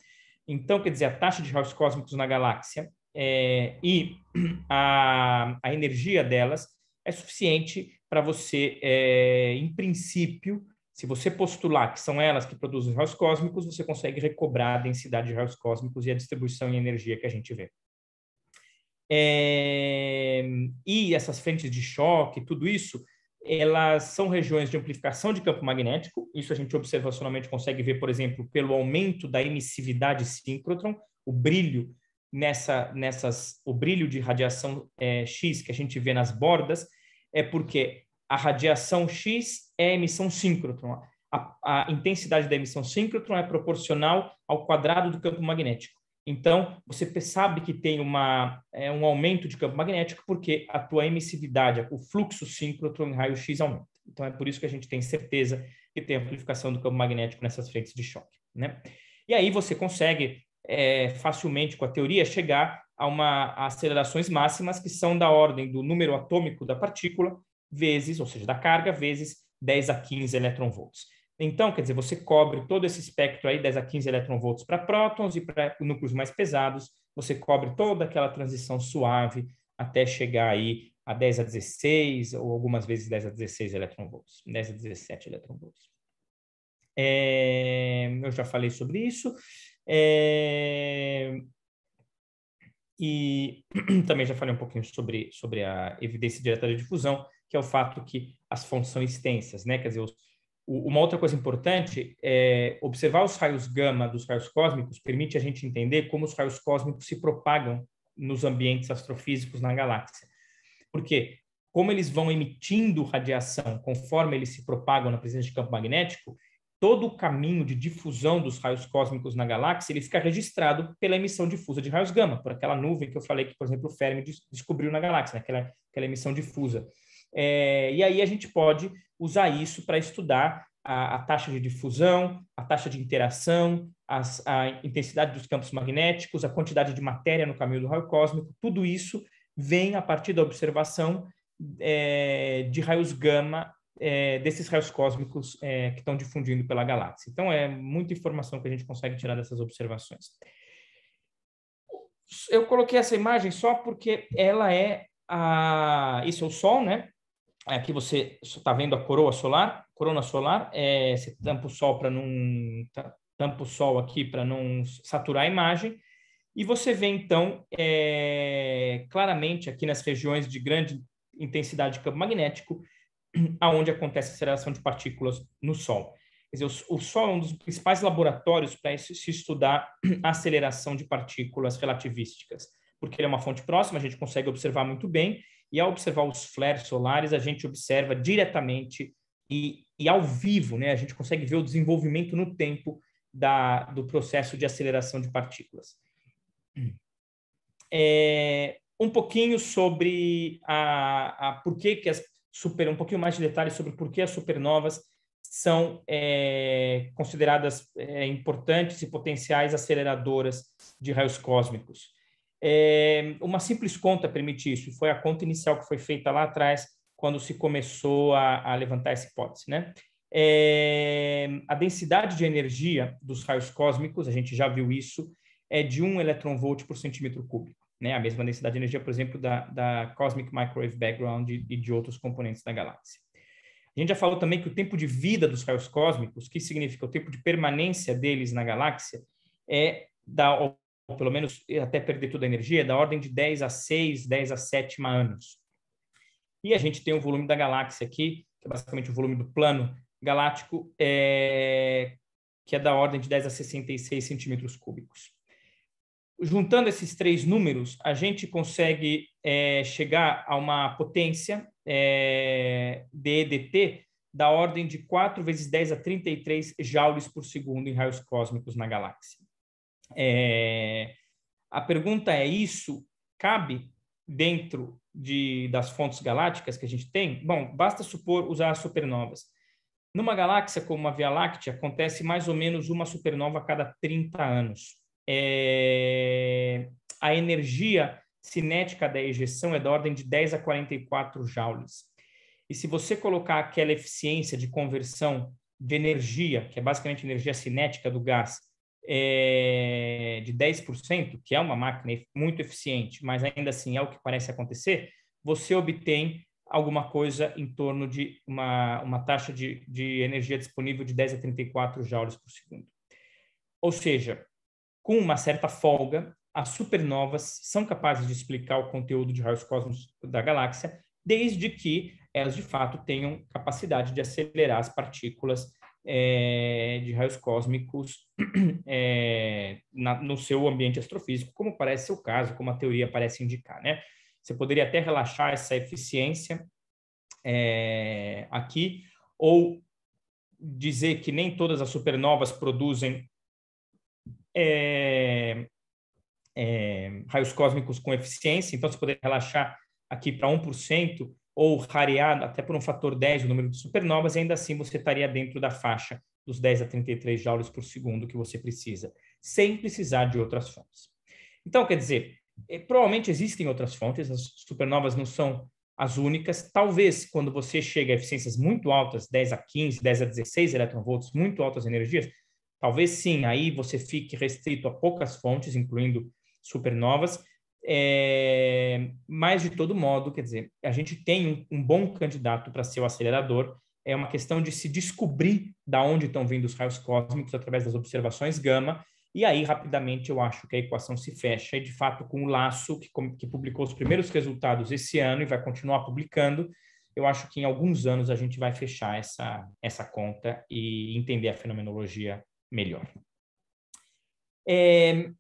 Então, quer dizer, a taxa de raios cósmicos na galáxia é, e a, a energia delas é suficiente para você, é, em princípio, se você postular que são elas que produzem raios cósmicos, você consegue recobrar a densidade de raios cósmicos e a distribuição em energia que a gente vê. É, e essas frentes de choque, tudo isso, elas são regiões de amplificação de campo magnético. Isso a gente observacionalmente consegue ver, por exemplo, pelo aumento da emissividade síncrotron, o brilho nessa, nessas, o brilho de radiação é, X que a gente vê nas bordas, é porque a radiação X é a emissão síncrotron. A, a, intensidade da emissão síncrotron é proporcional ao quadrado do campo magnético. Então, você sabe que tem uma, é, um aumento de campo magnético porque a tua emissividade, o fluxo síncrotron em raio-x aumenta. Então, é por isso que a gente tem certeza que tem amplificação do campo magnético nessas frentes de choque. Né? E aí você consegue é, facilmente, com a teoria, chegar a, uma, a acelerações máximas que são da ordem do número atômico da partícula vezes, ou seja, da carga, vezes 10 a 15 eletronvolts. Então, quer dizer, você cobre todo esse espectro aí, 10 a 15 eletronvolts para prótons e para núcleos mais pesados, você cobre toda aquela transição suave até chegar aí a 10 a 16, ou algumas vezes 10 a 16 eletronvolts, 10 a 17 eletronvolts. É, eu já falei sobre isso. É, e também já falei um pouquinho sobre, sobre a evidência direta de difusão que é o fato que as fontes são extensas, né? Quer dizer, os, uma outra coisa importante é observar os raios gama dos raios cósmicos permite a gente entender como os raios cósmicos se propagam nos ambientes astrofísicos na galáxia. porque Como eles vão emitindo radiação conforme eles se propagam na presença de campo magnético, todo o caminho de difusão dos raios cósmicos na galáxia ele fica registrado pela emissão difusa de raios gama, por aquela nuvem que eu falei que, por exemplo, o Fermi descobriu na galáxia, né? aquela, aquela emissão difusa. É, e aí a gente pode usar isso para estudar a, a, taxa de difusão, a taxa de interação, as, a intensidade dos campos magnéticos, a quantidade de matéria no caminho do raio cósmico, tudo isso vem a partir da observação é, de raios gama é, desses raios cósmicos é, que estão difundindo pela galáxia. Então, é muita informação que a gente consegue tirar dessas observações. Eu coloquei essa imagem só porque ela é a. Isso é o Sol, né? aqui é você está vendo a coroa solar. Corona solar, é, você tampa o sol para não tampa o sol aqui para não saturar a imagem. E você vê então é, claramente aqui nas regiões de grande intensidade de campo magnético, aonde acontece a aceleração de partículas no Sol. Quer dizer, o, o Sol é um dos principais laboratórios para se estudar a aceleração de partículas relativísticas, porque ele é uma fonte próxima, a gente consegue observar muito bem, e ao observar os flares solares, a gente observa diretamente e, e ao vivo, né? A gente consegue ver o desenvolvimento no tempo da, do processo de aceleração de partículas. É, um pouquinho sobre a, a por que, que as super, um pouquinho mais de detalhes sobre por que as supernovas são é, consideradas é, importantes e potenciais aceleradoras de raios cósmicos. É, uma simples conta permite isso, foi a conta inicial que foi feita lá atrás, quando se começou a, a levantar essa hipótese. Né? É, a densidade de energia dos raios cósmicos, a gente já viu isso, é de 1 eletronvolt por centímetro cúbico. Né? A mesma densidade de energia, por exemplo, da, da Cosmic Microwave Background e, e de outros componentes da galáxia. A gente já falou também que o tempo de vida dos raios cósmicos, que significa o tempo de permanência deles na galáxia, é da pelo menos até perder toda a energia, da ordem de 10 a 6, 10 a 7 anos. E a gente tem o volume da galáxia aqui, que é basicamente o volume do plano galáctico, é, que é da ordem de 10 a 66 centímetros cúbicos. Juntando esses três números, a gente consegue é, chegar a uma potência é, de EDT da ordem de 4 vezes 10 a 33 joules por segundo em raios cósmicos na galáxia. É, a pergunta é: isso cabe dentro de, das fontes galácticas que a gente tem? Bom, basta supor usar supernovas. Numa galáxia como a Via Láctea, acontece mais ou menos uma supernova a cada 30 anos. É, a energia cinética da ejeção é da ordem de 10 a 44 joules. E se você colocar aquela eficiência de conversão de energia, que é basicamente energia cinética do gás, é, de 10%, que é uma máquina muito eficiente, mas ainda assim é o que parece acontecer, você obtém alguma coisa em torno de uma, uma taxa de, de energia disponível de 10 a 34 joules por segundo. Ou seja, com uma certa folga, as supernovas são capazes de explicar o conteúdo de raios cósmicos da galáxia, desde que elas de fato tenham capacidade de acelerar as partículas é, de raios cósmicos é, na, no seu ambiente astrofísico, como parece ser o caso, como a teoria parece indicar, né? Você poderia até relaxar essa eficiência é, aqui, ou dizer que nem todas as supernovas produzem raios cósmicos com eficiência, então você poderia relaxar aqui para 1%, ou rarear até por um fator 10 o número de supernovas, e ainda assim você estaria dentro da faixa dos 10 a 33 joules por segundo que você precisa, sem precisar de outras fontes. Então, quer dizer, é, provavelmente existem outras fontes, as supernovas não são as únicas. Talvez, quando você chega a eficiências muito altas, 10 a 15, 10 a 16 eletronvolts, muito altas energias, talvez sim, aí você fique restrito a poucas fontes, incluindo supernovas, é, mas, de todo modo, quer dizer, a gente tem um, um bom candidato para ser o acelerador. É uma questão de se descobrir da onde estão vindo os raios cósmicos através das observações gama. E aí, rapidamente, eu acho que a equação se fecha, e de fato, com o Laço, que, que publicou os primeiros resultados esse ano e vai continuar publicando, eu acho que em alguns anos a gente vai fechar essa, essa conta e entender a fenomenologia melhor. É,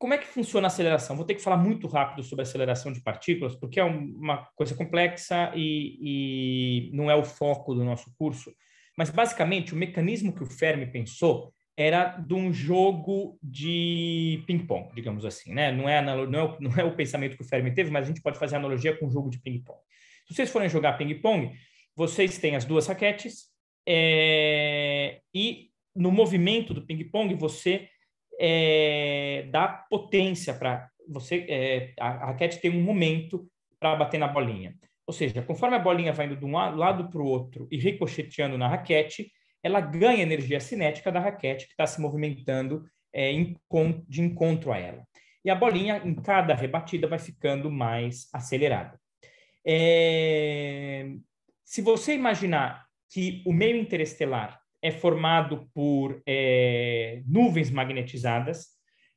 como é que funciona a aceleração? Vou ter que falar muito rápido sobre aceleração de partículas, porque é uma coisa complexa e, e não é o foco do nosso curso. Mas, basicamente, o mecanismo que o Fermi pensou era de um jogo de ping-pong, digamos assim. Né? Não, é não, é, não é o pensamento que o Fermi teve, mas a gente pode fazer analogia com um jogo de ping-pong. Se vocês forem jogar ping-pong, vocês têm as duas raquetes é, e no movimento do ping-pong você é, dá potência para você. É, a raquete tem um momento para bater na bolinha. Ou seja, conforme a bolinha vai indo de um lado para o outro e ricocheteando na raquete, ela ganha energia cinética da raquete que está se movimentando é, de encontro a ela. E a bolinha, em cada rebatida, vai ficando mais acelerada. É... Se você imaginar que o meio interestelar é formado por é, nuvens magnetizadas.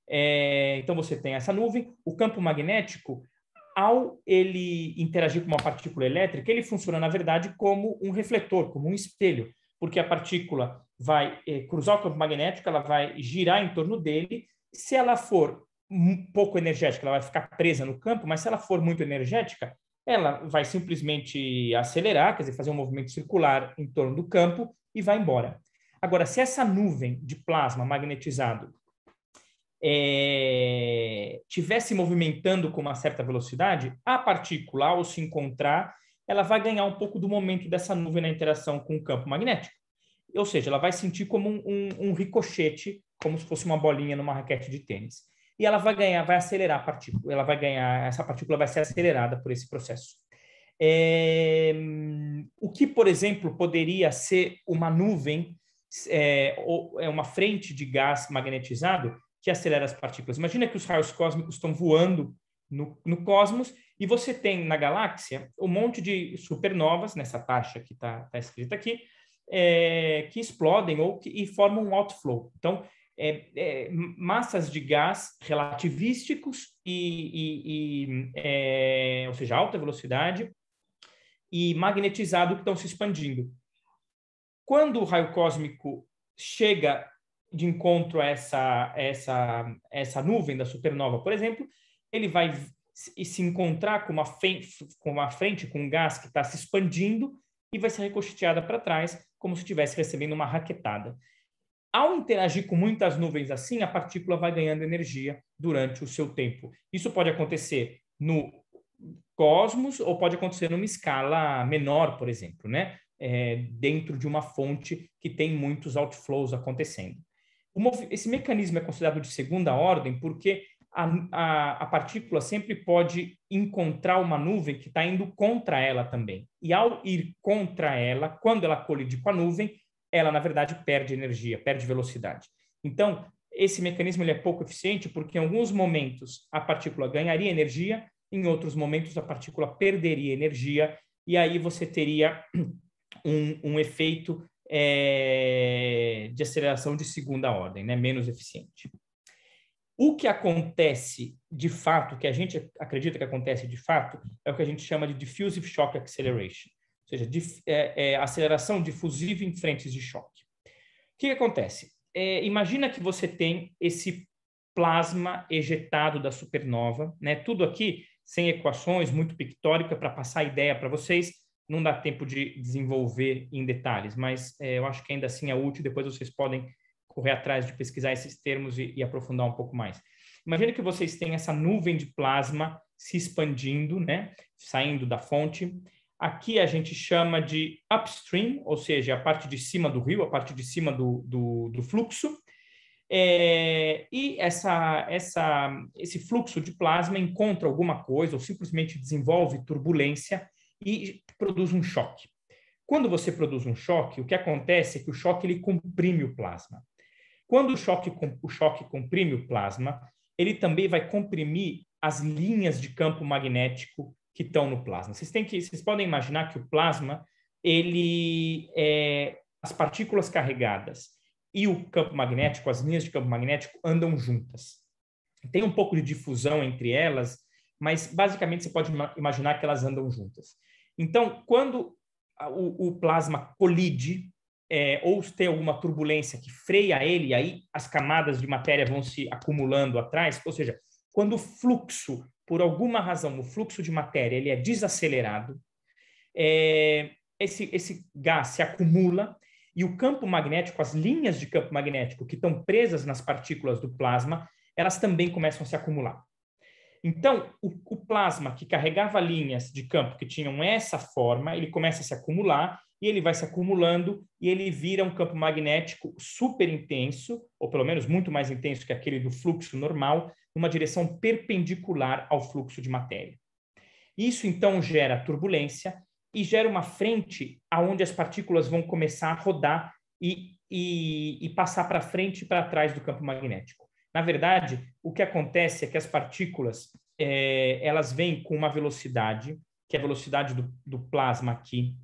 É, então você tem essa nuvem, o campo magnético, ao ele interagir com uma partícula elétrica, ele funciona na verdade como um refletor, como um espelho, porque a partícula vai é, cruzar o campo magnético, ela vai girar em torno dele. Se ela for um pouco energética, ela vai ficar presa no campo, mas se ela for muito energética, ela vai simplesmente acelerar, quer dizer, fazer um movimento circular em torno do campo e vai embora. Agora, se essa nuvem de plasma magnetizado é, tivesse movimentando com uma certa velocidade, a partícula, ao se encontrar, ela vai ganhar um pouco do momento dessa nuvem na interação com o campo magnético. Ou seja, ela vai sentir como um, um, um ricochete, como se fosse uma bolinha numa raquete de tênis. E ela vai ganhar, vai acelerar a partícula, ela vai ganhar, essa partícula vai ser acelerada por esse processo. É, hum, o que, por exemplo, poderia ser uma nuvem, é, ou é uma frente de gás magnetizado que acelera as partículas? Imagina que os raios cósmicos estão voando no, no cosmos e você tem na galáxia um monte de supernovas, nessa taxa que está tá escrita aqui, é, que explodem ou que, e formam um outflow. Então, é, é, massas de gás relativísticos e, e, e é, ou seja, alta velocidade e magnetizado que estão se expandindo. Quando o raio cósmico chega de encontro a essa, essa, essa nuvem da supernova, por exemplo, ele vai se encontrar com uma, frente, com uma frente, com um gás que está se expandindo e vai ser ricocheteada para trás, como se estivesse recebendo uma raquetada. Ao interagir com muitas nuvens assim, a partícula vai ganhando energia durante o seu tempo. Isso pode acontecer no cosmos, ou pode acontecer numa escala menor, por exemplo, né? É, dentro de uma fonte que tem muitos outflows acontecendo. esse mecanismo é considerado de segunda ordem porque a, a, a partícula sempre pode encontrar uma nuvem que está indo contra ela também. E ao ir contra ela, quando ela colide com a nuvem, ela, na verdade, perde energia, perde velocidade. Então, esse mecanismo ele é pouco eficiente porque, em alguns momentos, a partícula ganharia energia, em outros momentos, a partícula perderia energia e aí você teria um, um efeito é, de aceleração de segunda ordem, né? menos eficiente. O que acontece de fato, que a gente acredita que acontece de fato, é o que a gente chama de diffusive shock acceleration, ou seja, dif, é, é, aceleração difusiva em frentes de choque. O que, que acontece? É, imagina que você tem esse plasma ejetado da supernova, né? Tudo aqui sem equações, muito pictórica para passar a ideia para vocês. Não dá tempo de desenvolver em detalhes, mas é, eu acho que ainda assim é útil. Depois vocês podem correr atrás de pesquisar esses termos e, e aprofundar um pouco mais. Imagina que vocês têm essa nuvem de plasma se expandindo, né, saindo da fonte. Aqui a gente chama de upstream, ou seja, a parte de cima do rio, a parte de cima do, do, do fluxo. É, e essa, essa, esse fluxo de plasma encontra alguma coisa ou simplesmente desenvolve turbulência e produz um choque. Quando você produz um choque, o que acontece é que o choque ele comprime o plasma. Quando o choque, o choque comprime o plasma, ele também vai comprimir as linhas de campo magnético que estão no plasma. Vocês, têm que, vocês podem imaginar que o plasma, ele, é, as partículas carregadas, e o campo magnético, as linhas de campo magnético, andam juntas. Tem um pouco de difusão entre elas, mas basicamente você pode imaginar que elas andam juntas. Então, quando o, o plasma colide é, ou tem alguma turbulência que freia ele, aí as camadas de matéria vão se acumulando atrás, ou seja, quando o fluxo, por alguma razão, o fluxo de matéria ele é desacelerado, é, esse, esse gás se acumula e o campo magnético, as linhas de campo magnético que estão presas nas partículas do plasma, elas também começam a se acumular. Então, o, o, plasma que carregava linhas de campo que tinham essa forma, ele começa a se acumular e ele vai se acumulando e ele vira um campo magnético super intenso, ou pelo menos muito mais intenso que aquele do fluxo normal, numa direção perpendicular ao fluxo de matéria. Isso então gera turbulência, e gera uma frente aonde as partículas vão começar a rodar e, e, e passar para frente e para trás do campo magnético. Na verdade, o que acontece é que as partículas é, elas vêm com uma velocidade, que é a velocidade do, do plasma aqui.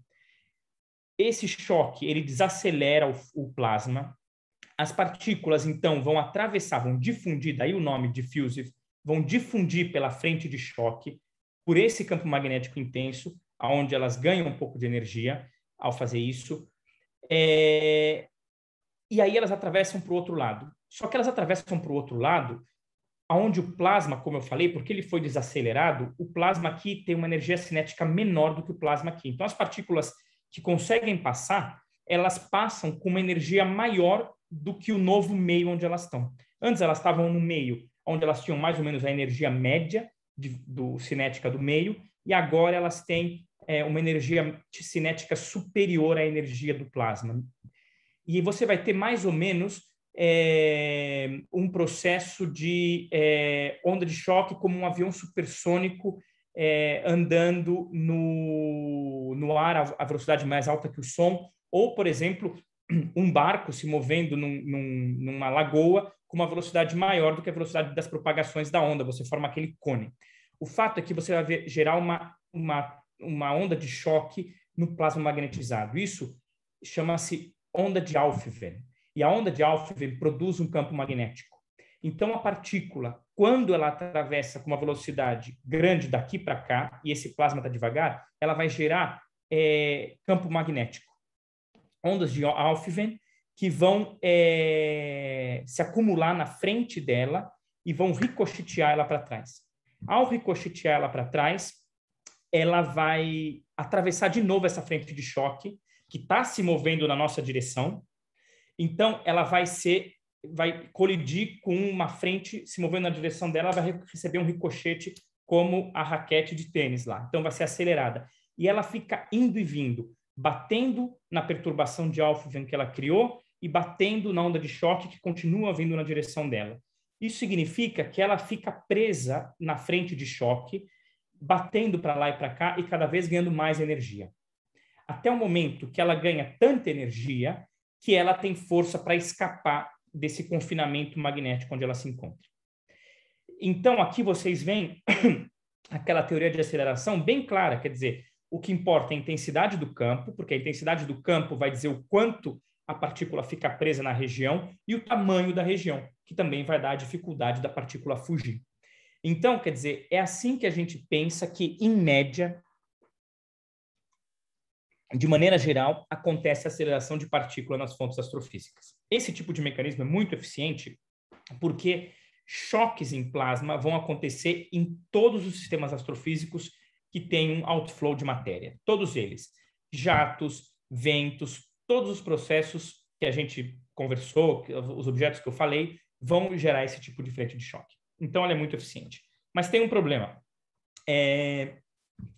Esse choque ele desacelera o, o plasma. As partículas então vão atravessar, vão difundir, daí o nome diffusive, vão difundir pela frente de choque por esse campo magnético intenso onde elas ganham um pouco de energia ao fazer isso. É... E aí elas atravessam para o outro lado. Só que elas atravessam para o outro lado, aonde o plasma, como eu falei, porque ele foi desacelerado, o plasma aqui tem uma energia cinética menor do que o plasma aqui. Então, as partículas que conseguem passar, elas passam com uma energia maior do que o novo meio onde elas estão. Antes elas estavam no meio, onde elas tinham mais ou menos a energia média de, do cinética do meio, e agora elas têm é, uma energia cinética superior à energia do plasma. E você vai ter mais ou menos é, um processo de é, onda de choque como um avião supersônico é, andando no, no ar a, a, velocidade mais alta que o som, ou, por exemplo, um barco se movendo num, num, numa lagoa com uma velocidade maior do que a velocidade das propagações da onda, você forma aquele cone. O fato é que você vai ver, gerar uma, uma uma onda de choque no plasma magnetizado. Isso chama-se onda de Alfven. E a onda de Alfven produz um campo magnético. Então, a partícula, quando ela atravessa com uma velocidade grande daqui para cá, e esse plasma está devagar, ela vai gerar é, campo magnético. Ondas de Alfven que vão é, se acumular na frente dela e vão ricochetear ela para trás. Ao ricochetear ela para trás, ela vai atravessar de novo essa frente de choque que está se movendo na nossa direção. Então, ela vai ser, vai colidir com uma frente se movendo na direção dela, vai receber um ricochete como a raquete de tênis lá. Então, vai ser acelerada. E ela fica indo e vindo, batendo na perturbação de Alphavian que ela criou e batendo na onda de choque que continua vindo na direção dela. Isso significa que ela fica presa na frente de choque batendo para lá e para cá e cada vez ganhando mais energia. Até o momento que ela ganha tanta energia que ela tem força para escapar desse confinamento magnético onde ela se encontra. Então, aqui vocês veem aquela teoria de aceleração bem clara, quer dizer, o que importa é a intensidade do campo, porque a intensidade do campo vai dizer o quanto a partícula fica presa na região e o tamanho da região, que também vai dar a dificuldade da partícula fugir. Então, quer dizer, é assim que a gente pensa que, em média, de maneira geral, acontece a aceleração de partícula nas fontes astrofísicas. Esse tipo de mecanismo é muito eficiente porque choques em plasma vão acontecer em todos os sistemas astrofísicos que têm um outflow de matéria. Todos eles. Jatos, ventos, todos os processos que a gente conversou, os objetos que eu falei, vão gerar esse tipo de frente de choque. Então, ela é muito eficiente. Mas tem um problema. É,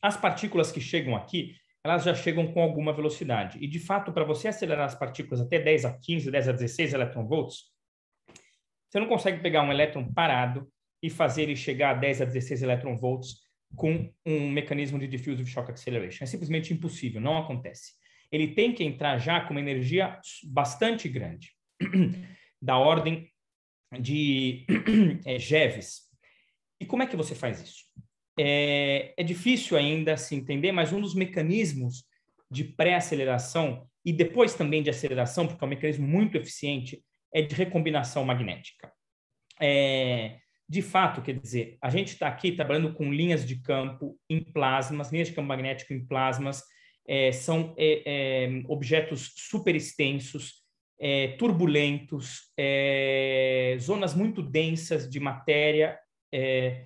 as partículas que chegam aqui, elas já chegam com alguma velocidade. E, de fato, para você acelerar as partículas até 10 a 15, 10 a 16 eletronvolts, você não consegue pegar um elétron parado e fazer ele chegar a 10 a 16 eletronvolts com um mecanismo de diffusive shock acceleration. É simplesmente impossível, não acontece. Ele tem que entrar já com uma energia bastante grande, da ordem de é, E como é que você faz isso? É, é difícil ainda se entender, mas um dos mecanismos de pré-aceleração e depois também de aceleração, porque é um mecanismo muito eficiente, é de recombinação magnética. É, de fato, quer dizer, a gente está aqui trabalhando com linhas de campo em plasmas, linhas de campo magnético em plasmas, é, são é, é objetos super extensos, é, turbulentos, é, zonas muito densas de matéria. É,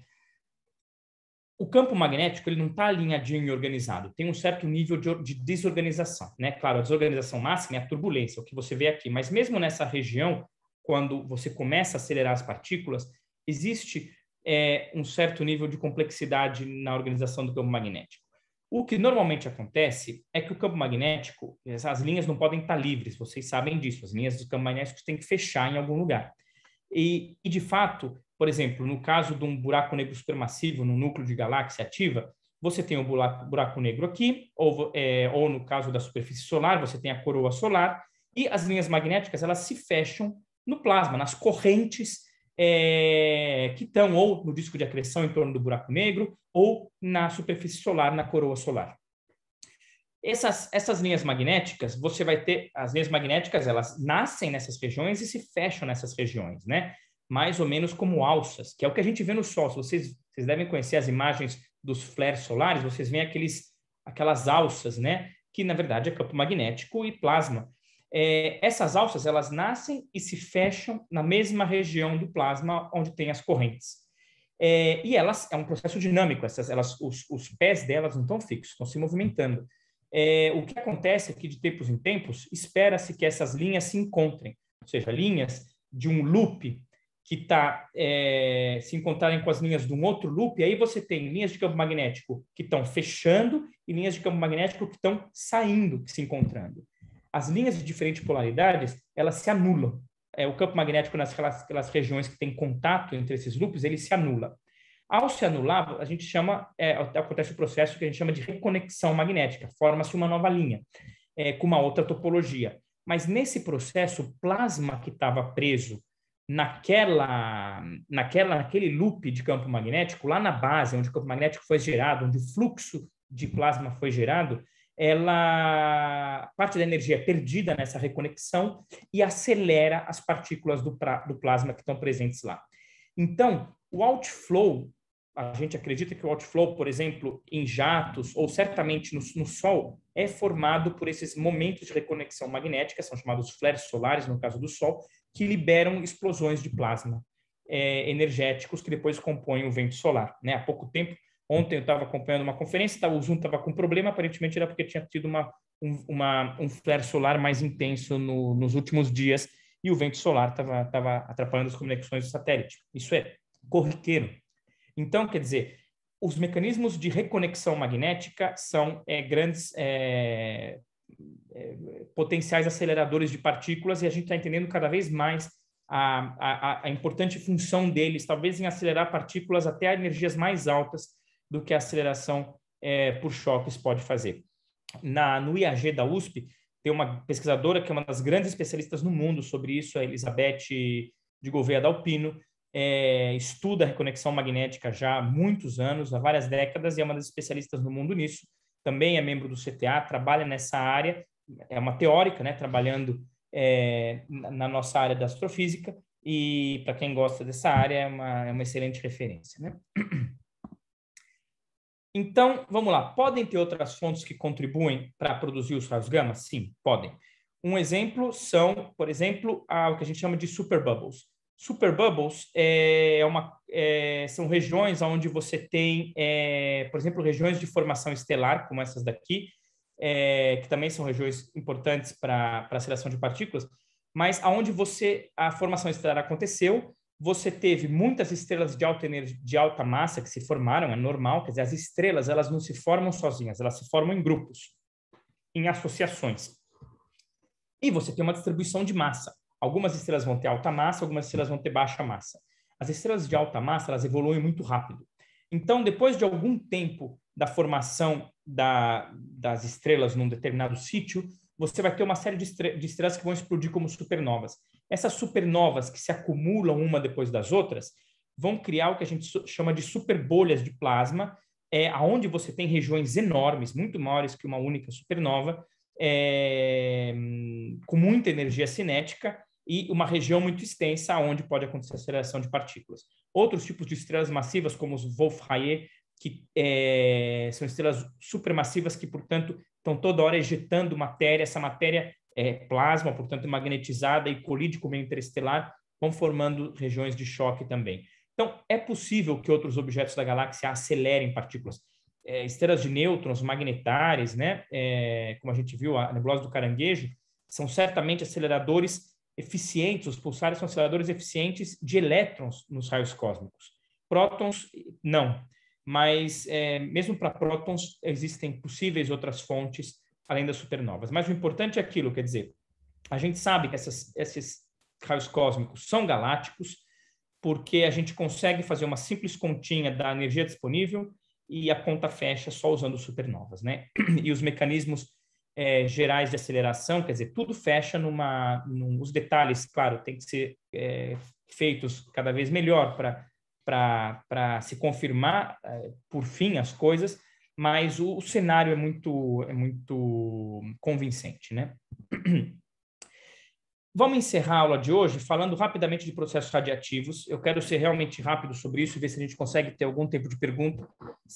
o campo magnético ele não está alinhadinho e organizado, tem um certo nível de, de, desorganização. Né? Claro, a desorganização máxima é a turbulência, é o que você vê aqui, mas mesmo nessa região, quando você começa a acelerar as partículas, existe é, um certo nível de complexidade na organização do campo magnético. O que normalmente acontece é que o campo magnético, as linhas não podem estar livres, vocês sabem disso, as linhas do campo magnético têm que fechar em algum lugar. E, e de fato, por exemplo, no caso de um buraco negro supermassivo no núcleo de galáxia ativa, você tem o um buraco negro aqui, ou, é, ou no caso da superfície solar, você tem a coroa solar, e as linhas magnéticas elas se fecham no plasma, nas correntes é, que estão ou no disco de acreção em torno do buraco negro ou na superfície solar, na coroa solar. Essas, essas linhas magnéticas, você vai ter as linhas magnéticas, elas nascem nessas regiões e se fecham nessas regiões, né? Mais ou menos como alças, que é o que a gente vê no Sol. Se vocês, vocês devem conhecer as imagens dos flares solares, vocês veem aqueles, aquelas alças, né? Que na verdade é campo magnético e plasma. É, essas alças elas nascem e se fecham na mesma região do plasma onde tem as correntes. É, e elas é um processo dinâmico. Essas, elas, os, os pés delas não estão fixos, estão se movimentando. É, o que acontece é que de tempos em tempos espera-se que essas linhas se encontrem, ou seja, linhas de um loop que está é, se encontrarem com as linhas de um outro loop, aí você tem linhas de campo magnético que estão fechando e linhas de campo magnético que estão saindo, se encontrando as linhas de diferentes polaridades elas se anulam. É, o campo magnético nas aquelas, regiões que tem contato entre esses loops, ele se anula. Ao se anular, a gente chama, é, acontece o processo que a gente chama de reconexão magnética, forma-se uma nova linha, é, com uma outra topologia. Mas nesse processo, o plasma que estava preso naquela, naquela, naquele loop de campo magnético, lá na base, onde o campo magnético foi gerado, onde o fluxo de plasma foi gerado, ela parte da energia é perdida nessa reconexão e acelera as partículas do, pra, do plasma que estão presentes lá. Então, o outflow, a gente acredita que o outflow, por exemplo, em jatos ou certamente no, no Sol, é formado por esses momentos de reconexão magnética, são chamados flares solares, no caso do Sol, que liberam explosões de plasma é, energéticos que depois compõem o vento solar. Né? Há pouco tempo, Ontem eu estava acompanhando uma conferência, o Zoom estava com problema, aparentemente era porque tinha tido uma, um, uma, um flare solar mais intenso no, nos últimos dias e o vento solar estava atrapalhando as conexões do satélite. Isso é corriqueiro. Então, quer dizer, os mecanismos de reconexão magnética são é, grandes é, é, potenciais aceleradores de partículas e a gente está entendendo cada vez mais a, a, a importante função deles, talvez em acelerar partículas até energias mais altas do que a aceleração é, por choques pode fazer. Na, no IAG da USP, tem uma pesquisadora que é uma das grandes especialistas no mundo sobre isso, a Elizabeth de Gouveia Dalpino, é, estuda a reconexão magnética já há muitos anos, há várias décadas, e é uma das especialistas no mundo nisso. Também é membro do CTA, trabalha nessa área, é uma teórica, né, trabalhando é, na nossa área da astrofísica, e para quem gosta dessa área, é uma, é uma excelente referência. Né? Então, vamos lá. Podem ter outras fontes que contribuem para produzir os raios gama? Sim, podem. Um exemplo são, por exemplo, a, o que a gente chama de super bubbles. Super bubbles é, é uma, é, são regiões onde você tem, é, por exemplo, regiões de formação estelar, como essas daqui, é, que também são regiões importantes para a seleção de partículas, mas aonde você a formação estelar aconteceu você teve muitas estrelas de alta, de alta massa que se formaram, é normal, quer dizer, as estrelas elas não se formam sozinhas, elas se formam em grupos, em associações. E você tem uma distribuição de massa. Algumas estrelas vão ter alta massa, algumas estrelas vão ter baixa massa. As estrelas de alta massa elas evoluem muito rápido. Então, depois de algum tempo da formação da, das estrelas num determinado sítio, você vai ter uma série de, estrelas que vão explodir como supernovas. Essas supernovas que se acumulam uma depois das outras vão criar o que a gente chama de superbolhas de plasma, é, aonde você tem regiões enormes, muito maiores que uma única supernova, é, com muita energia cinética e uma região muito extensa onde pode acontecer aceleração de partículas. Outros tipos de estrelas massivas, como os Wolf-Rayet, que é, são estrelas supermassivas que, portanto, estão toda hora ejetando matéria, essa matéria é, plasma, portanto magnetizada e colide com o meio interestelar, vão formando regiões de choque também. Então, é possível que outros objetos da galáxia acelerem partículas. É, estrelas de nêutrons magnetares, né? É, como a gente viu, a nebulosa do caranguejo, são certamente aceleradores eficientes, os pulsares são aceleradores eficientes de elétrons nos raios cósmicos. Prótons, não. Mas, é, mesmo para prótons, existem possíveis outras fontes além das supernovas. Mas o importante é aquilo, quer dizer, a gente sabe que essas, esses raios cósmicos são galácticos, porque a gente consegue fazer uma simples continha da energia disponível e a conta fecha só usando supernovas, né? E os mecanismos é, gerais de aceleração, quer dizer, tudo fecha numa, num, os detalhes, claro, tem que ser é, feitos cada vez melhor para para se confirmar é, por fim as coisas, mas o, o cenário é muito, é muito convincente, né? Vamos encerrar a aula de hoje falando rapidamente de processos radiativos. Eu quero ser realmente rápido sobre isso e ver se a gente consegue ter algum tempo de pergunta.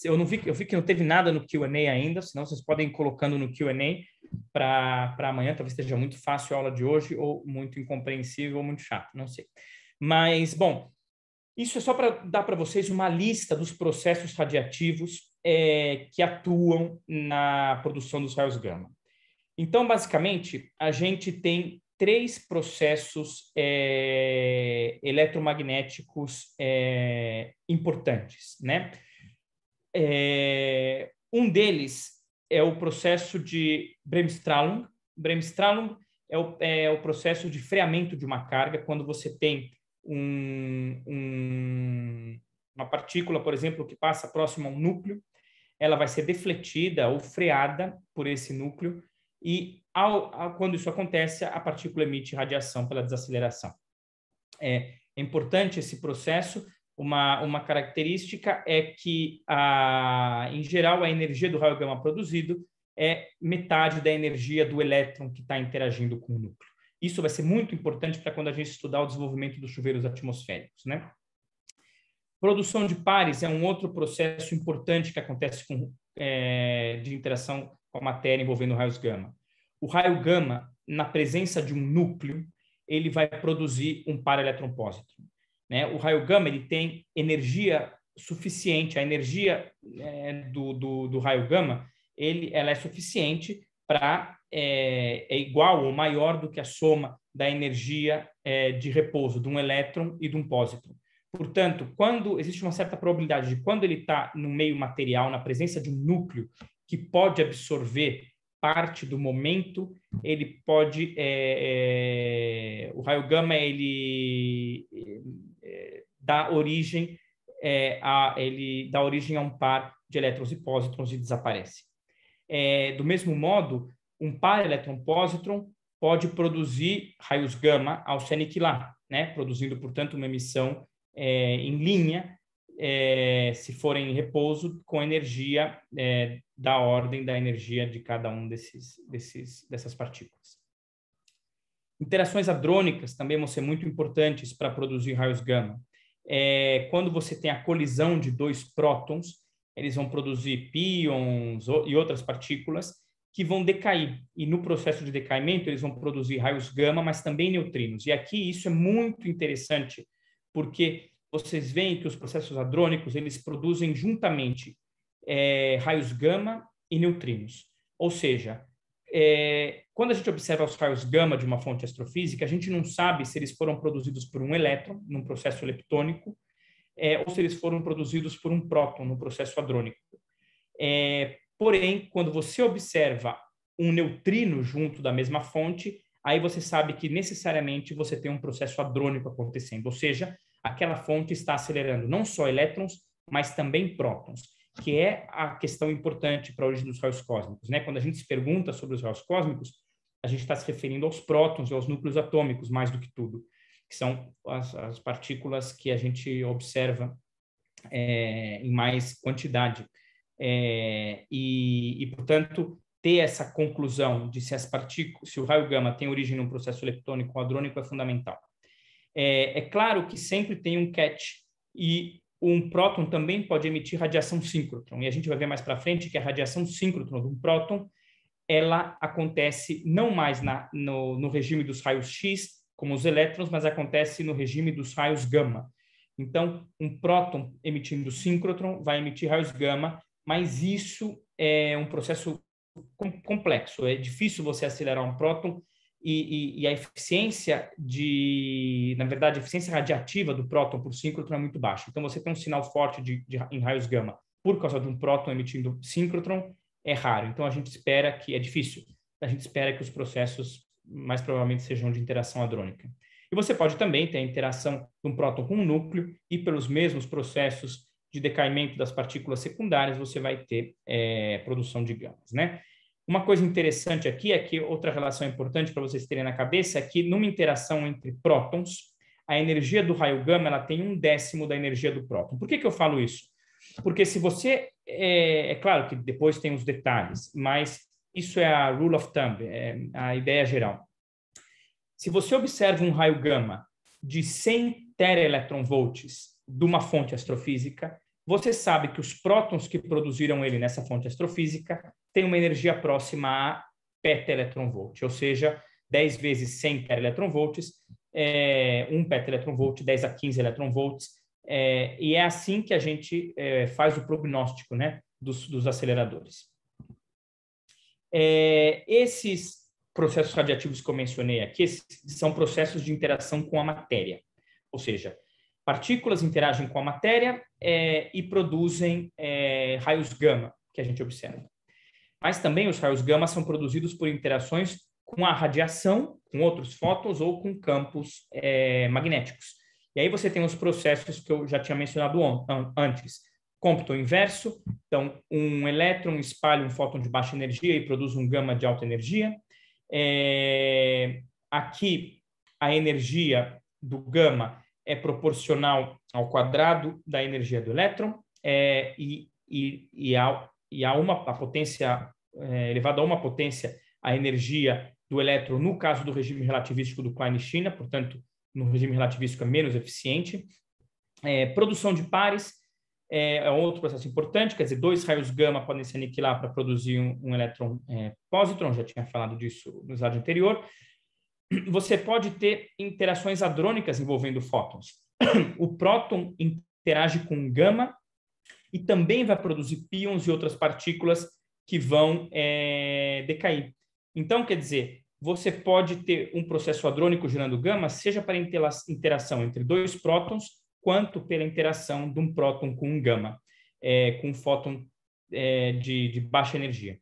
Eu não vi, eu vi que não teve nada no Q&A ainda, senão vocês podem ir colocando no Q&A para amanhã. Talvez esteja muito fácil a aula de hoje ou muito incompreensível ou muito chato, não sei. Mas, bom, isso é só para dar para vocês uma lista dos processos radiativos é, que atuam na produção dos raios gama. Então, basicamente, a gente tem três processos é, eletromagnéticos é, importantes, né? É, um deles é o processo de Bremsstrahlung. Bremsstrahlung é o, é o, processo de freamento de uma carga, quando você tem um, um, uma partícula, por exemplo, que passa próximo a um núcleo, ela vai ser defletida ou freada por esse núcleo e ao, ao, quando isso acontece, a partícula emite radiação pela desaceleração. É, é importante esse processo. Uma, uma característica é que, a, em geral, a energia do raio gama produzido é metade da energia do elétron que está interagindo com o núcleo. Isso vai ser muito importante para quando a gente estudar o desenvolvimento dos chuveiros atmosféricos, né? Produção de pares é um outro processo importante que acontece com, é, de interação com a matéria envolvendo raios gama. O raio gama, na presença de um núcleo, ele vai produzir um par elétron Né? O raio gama ele tem energia suficiente, a energia é, do, do, do, raio gama ele, ela é suficiente para é, é, igual ou maior do que a soma da energia é, de repouso de um elétron e de um pósitron. Portanto, quando existe uma certa probabilidade de quando ele está no meio material, na presença de um núcleo que pode absorver parte do momento, ele pode é, é, o raio gama ele é, dá origem a ele dá origem a um par de elétrons e pósitrons e desaparece. do mesmo modo, um par elétron-pósitron pode produzir raios gama ao se aniquilar, né? produzindo portanto uma emissão é, em linha, é, se forem em repouso, com energia é, da ordem da energia de cada um desses, desses, dessas partículas. Interações hadrônicas também vão ser muito importantes para produzir raios gama. É, quando você tem a colisão de dois prótons, eles vão produzir pions e outras partículas que vão decair. E no processo de decaimento, eles vão produzir raios gama, mas também neutrinos. E aqui isso é muito interessante porque vocês veem que os processos hadrônicos eles produzem juntamente é, raios gama e neutrinos. Ou seja, é, quando a gente observa os raios gama de uma fonte astrofísica, a gente não sabe se eles foram produzidos por um elétron, num processo leptônico, é, ou se eles foram produzidos por um próton, num processo hadrônico. porém, quando você observa um neutrino junto da mesma fonte, aí você sabe que necessariamente você tem um processo hadrônico acontecendo, ou seja, aquela fonte está acelerando não só elétrons, mas também prótons, que é a questão importante para a origem dos raios cósmicos. Né? Quando a gente se pergunta sobre os raios cósmicos, a gente está se referindo aos prótons e aos núcleos atômicos, mais do que tudo, que são as, as partículas que a gente observa é, em mais quantidade. É, e, e, portanto, ter essa conclusão de se as partículas, se o raio gama tem origem num processo ou hadrônico é fundamental. É, é claro que sempre tem um catch e um próton também pode emitir radiação síncrotron. E a gente vai ver mais para frente que a radiação síncrotron de um próton ela acontece não mais na, no, no regime dos raios X, como os elétrons, mas acontece no regime dos raios gama. Então, um próton emitindo síncrotron vai emitir raios gama, mas isso é um processo complexo. É difícil você acelerar um próton e, e, e, a eficiência de, na verdade, a eficiência radiativa do próton por síncrotron é muito baixa. Então, você tem um sinal forte de, de, em raios gama por causa de um próton emitindo síncrotron é raro. Então, a gente espera que, é difícil, a gente espera que os processos mais provavelmente sejam de interação hadrônica. E você pode também ter a interação de um próton com um núcleo e pelos mesmos processos de decaimento das partículas secundárias, você vai ter é, produção de gamas, né? Uma coisa interessante aqui é que outra relação importante para vocês terem na cabeça é que numa interação entre prótons, a energia do raio gama ela tem um décimo da energia do próton. Por que, que eu falo isso? Porque se você. É, é claro que depois tem os detalhes, mas isso é a rule of thumb, é a ideia geral. Se você observa um raio gama de 100 volts de uma fonte astrofísica, você sabe que os prótons que produziram ele nessa fonte astrofísica têm uma energia próxima a peta electron ou seja, 10 vezes 100 peta electron é, 1 peta 10 a 15 eletronvolts, é, eh, e é assim que a gente é, faz o prognóstico né, dos, dos aceleradores. É, esses processos radiativos que eu mencionei aqui são processos de interação com a matéria, ou seja, Partículas interagem com a matéria é, e produzem é, raios gama, que a gente observa. Mas também os raios gama são produzidos por interações com a radiação, com outros fótons ou com campos é, magnéticos. E aí você tem os processos que eu já tinha mencionado antes. Compton inverso, então um elétron espalha um fóton de baixa energia e produz um gama de alta energia. É, aqui a energia do gama é proporcional ao quadrado da energia do elétron é, e, e, e, a, e a uma a potência é, elevada a uma potência a energia do elétron no caso do regime relativístico do Klein-China, portanto, no regime relativístico é menos eficiente. É, produção de pares é, é outro processo importante, quer dizer, dois raios gama podem se aniquilar para produzir um, um elétron é, já tinha falado disso no slide anterior você pode ter interações hadrônicas envolvendo fótons. O próton interage com gama e também vai produzir pions e outras partículas que vão é, decair. Então, quer dizer, você pode ter um processo hadrônico gerando gama, seja para interação entre dois prótons, quanto pela interação de um próton com um gama, é, com um fóton é, de, de baixa energia.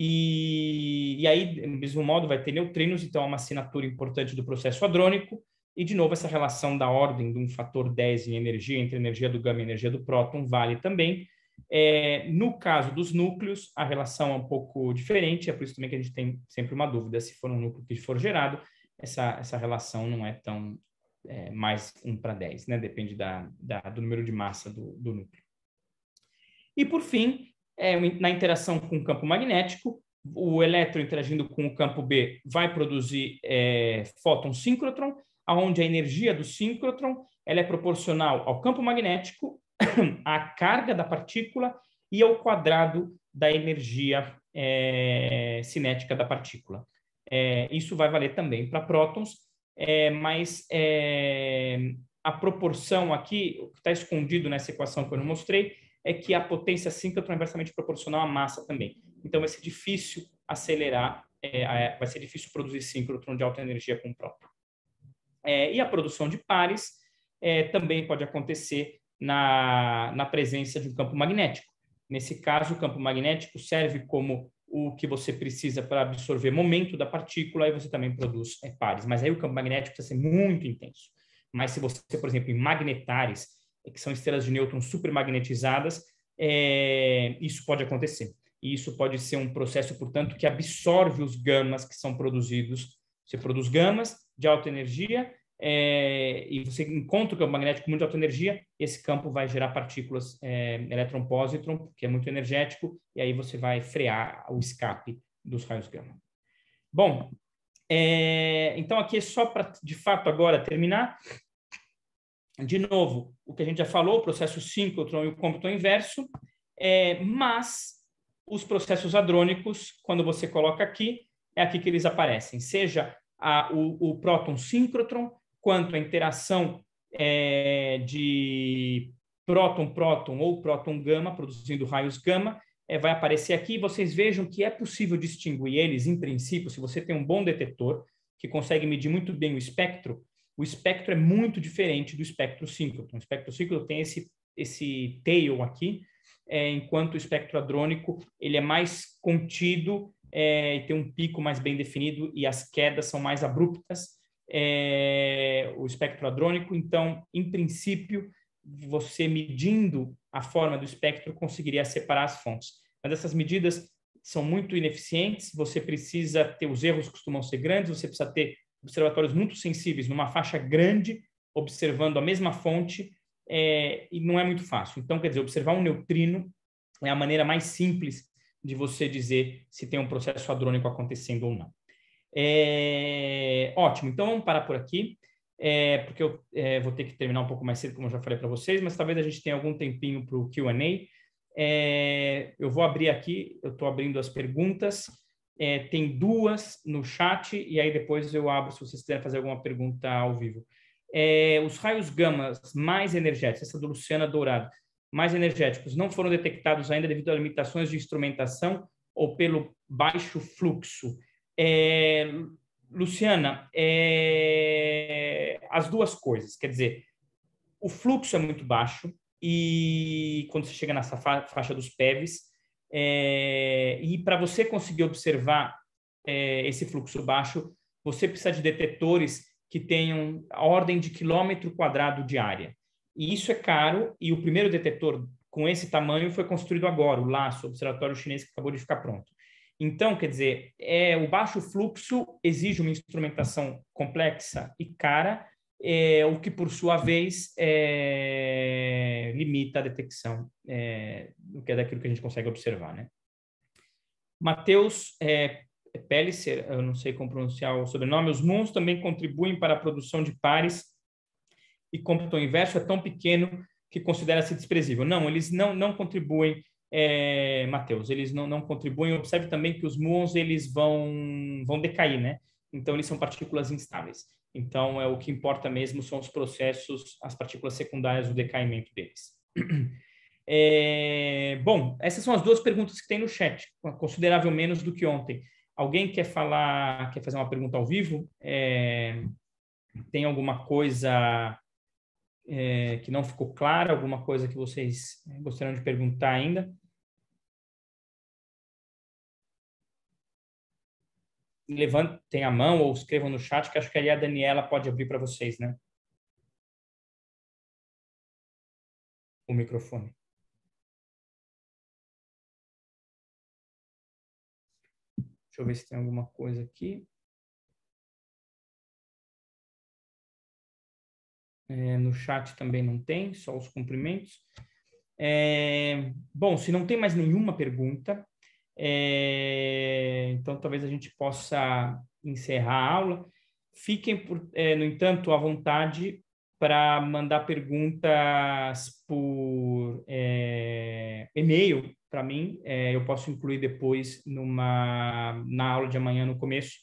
E, e aí, do mesmo modo, vai ter neutrinos, então é uma assinatura importante do processo hadrônico, e de novo essa relação da ordem de um fator 10 em energia, entre energia do gama e energia do próton, vale também. É, no caso dos núcleos, a relação é um pouco diferente, é por isso também que a gente tem sempre uma dúvida se for um núcleo que for gerado, essa, essa relação não é tão é, mais 1 para 10, né? depende da, da, do número de massa do, do núcleo. E por fim, é, na interação com o campo magnético, o elétron interagindo com o campo B vai produzir é, fóton síncrotron, onde a energia do síncrotron ela é proporcional ao campo magnético, à carga da partícula e ao quadrado da energia é, cinética da partícula. É, isso vai valer também para prótons, é, mas é, a proporção aqui, o que está escondido nessa equação que eu não mostrei, é que a potência síncrota é inversamente proporcional à massa também. Então vai ser difícil acelerar, é, vai ser difícil produzir síncrotron de alta energia com o próton. É, e a produção de pares é, também pode acontecer na, na presença de um campo magnético. Nesse caso, o campo magnético serve como o que você precisa para absorver momento da partícula e você também produz é, pares. Mas aí o campo magnético precisa ser muito intenso. Mas se você, por exemplo, em magnetares, que são estrelas de nêutrons supermagnetizadas, é, isso pode acontecer. E isso pode ser um processo, portanto, que absorve os gamas que são produzidos. Você produz gamas de alta energia é, e você encontra o campo magnético muito alta energia, esse campo vai gerar partículas é, elétron positron, que é muito energético, e aí você vai frear o escape dos raios gama. Bom, é, então aqui é só para, de fato, agora terminar de novo, o que a gente já falou, o processo síncrotron e o cômputon inverso, é, mas os processos hadrônicos, quando você coloca aqui, é aqui que eles aparecem, seja a, o, o próton síncrotron, quanto a interação é, de próton-próton ou próton-gama, produzindo raios gama, é, vai aparecer aqui. Vocês vejam que é possível distinguir eles, em princípio, se você tem um bom detetor, que consegue medir muito bem o espectro, o espectro é muito diferente do espectro síncroton. O espectro síncroton tem esse, esse tail aqui, é, enquanto o espectro hadrônico ele é mais contido é, e tem um pico mais bem definido e as quedas são mais abruptas. É, o espectro hadrônico, então, em princípio, você medindo a forma do espectro conseguiria separar as fontes. Mas essas medidas são muito ineficientes, você precisa ter, os erros costumam ser grandes, você precisa ter observatórios muito sensíveis numa faixa grande, observando a mesma fonte, é, e não é muito fácil. Então, quer dizer, observar um neutrino é a maneira mais simples de você dizer se tem um processo hadrônico acontecendo ou não. É, ótimo, então vamos parar por aqui, é, porque eu é, vou ter que terminar um pouco mais cedo, como eu já falei para vocês, mas talvez a gente tenha algum tempinho para o QA. É, eu vou abrir aqui, eu estou abrindo as perguntas. É, tem duas no chat, e aí depois eu abro se vocês quiserem fazer alguma pergunta ao vivo. É, os raios gamas mais energéticos, essa do Luciana é Dourado, mais energéticos, não foram detectados ainda devido a limitações de instrumentação ou pelo baixo fluxo. É, Luciana, é, as duas coisas, quer dizer, o fluxo é muito baixo e quando você chega nessa fa faixa dos PEVs, é, e para você conseguir observar é, esse fluxo baixo, você precisa de detetores que tenham a ordem de quilômetro quadrado de área. E isso é caro, e o primeiro detetor com esse tamanho foi construído agora, o LASSO, Observatório Chinês, que acabou de ficar pronto. Então, quer dizer, é, o baixo fluxo exige uma instrumentação complexa e cara, é, o que, por sua vez, é, limita a detecção é, do que é daquilo que a gente consegue observar. Né? Mateus é, é Pellicer, eu não sei como pronunciar o sobrenome, os muons também contribuem para a produção de pares e o inverso é tão pequeno que considera-se desprezível. Não, eles não, não contribuem, é, Mateus, eles não, não contribuem. Observe também que os muons eles vão, vão decair, né? Então, eles são partículas instáveis. Então, é o que importa mesmo são os processos, as partículas secundárias, o decaimento deles. É, bom, essas são as duas perguntas que tem no chat, considerável menos do que ontem. Alguém quer falar, quer fazer uma pergunta ao vivo? É, tem alguma coisa é, que não ficou clara, alguma coisa que vocês gostariam de perguntar ainda? levantem a mão ou escrevam no chat, que acho que ali a Daniela pode abrir para vocês, né? O microfone. Deixa eu ver se tem alguma coisa aqui. É, no chat também não tem, só os cumprimentos. É, bom, se não tem mais nenhuma pergunta, é, então, talvez a gente possa encerrar a aula. Fiquem, por, é, no entanto, à vontade para mandar perguntas por é, e-mail para mim. É, eu posso incluir depois numa, na aula de amanhã, no começo.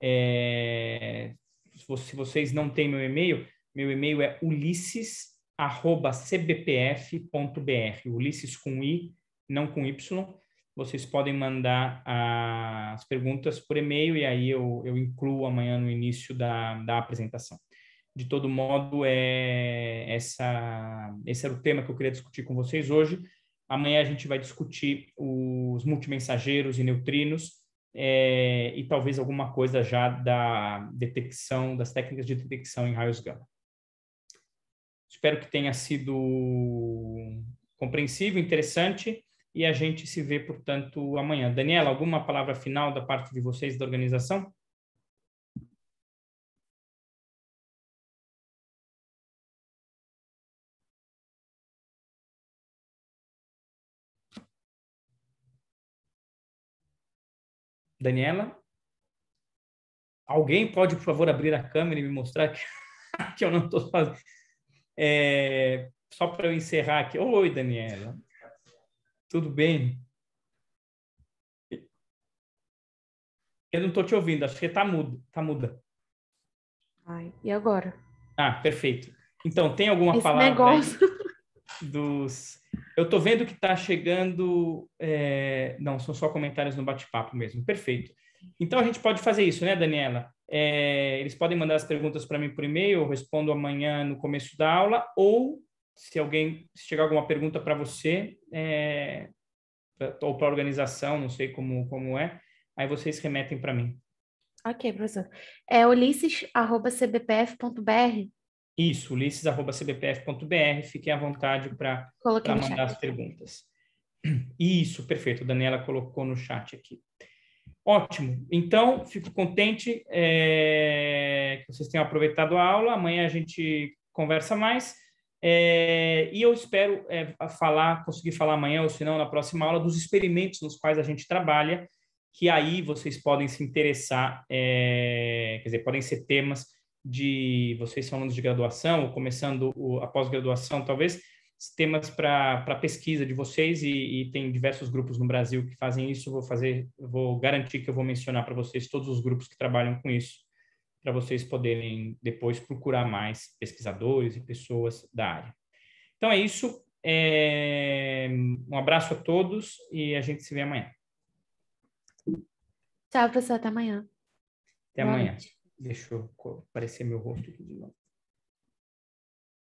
É, se vocês não têm meu e-mail, meu e-mail é ulisses.cbpf.br. Ulisses com I, não com Y vocês podem mandar as perguntas por e-mail e aí eu, eu incluo amanhã no início da, da apresentação. De todo modo, é essa, esse era o tema que eu queria discutir com vocês hoje. Amanhã a gente vai discutir os multimensageiros e neutrinos é, e talvez alguma coisa já da detecção, das técnicas de detecção em raios gama. Espero que tenha sido compreensível, interessante e a gente se vê, portanto, amanhã. Daniela, alguma palavra final da parte de vocês da organização? Daniela? Alguém pode, por favor, abrir a câmera e me mostrar que, que eu não estou fazendo? É, só para eu encerrar aqui. Oi, Daniela. Tudo bem? Eu não estou te ouvindo, acho que está mudo, tá muda. Ai, e agora? Ah, perfeito. Então, tem alguma Esse palavra negócio... dos... Eu estou vendo que está chegando... É... Não, são só comentários no bate-papo mesmo. Perfeito. Então, a gente pode fazer isso, né, Daniela? É... Eles podem mandar as perguntas para mim por e-mail, eu respondo amanhã no começo da aula, ou se alguém se chegar alguma pergunta para você é, ou para a organização, não sei como como é, aí vocês remetem para mim. Ok, professor. É ulisses.cbpf.br? Isso, ulisses.cbpf.br. Fiquem à vontade para mandar as perguntas. Isso, perfeito. A Daniela colocou no chat aqui. Ótimo. Então, fico contente é, que vocês tenham aproveitado a aula. Amanhã a gente conversa mais. É, e eu espero é, falar, conseguir falar amanhã, ou se não, na próxima aula, dos experimentos nos quais a gente trabalha, que aí vocês podem se interessar, é, quer dizer, podem ser temas de vocês são alunos de graduação, ou começando o, a pós-graduação, talvez, temas para pesquisa de vocês, e, e, tem diversos grupos no Brasil que fazem isso. Vou fazer, vou garantir que eu vou mencionar para vocês todos os grupos que trabalham com isso para vocês poderem depois procurar mais pesquisadores e pessoas da área. Então é isso. É... Um abraço a todos e a gente se vê amanhã. Tchau, pessoal. Até amanhã. Até Boa amanhã. Noite. Deixa eu aparecer meu rosto aqui de novo.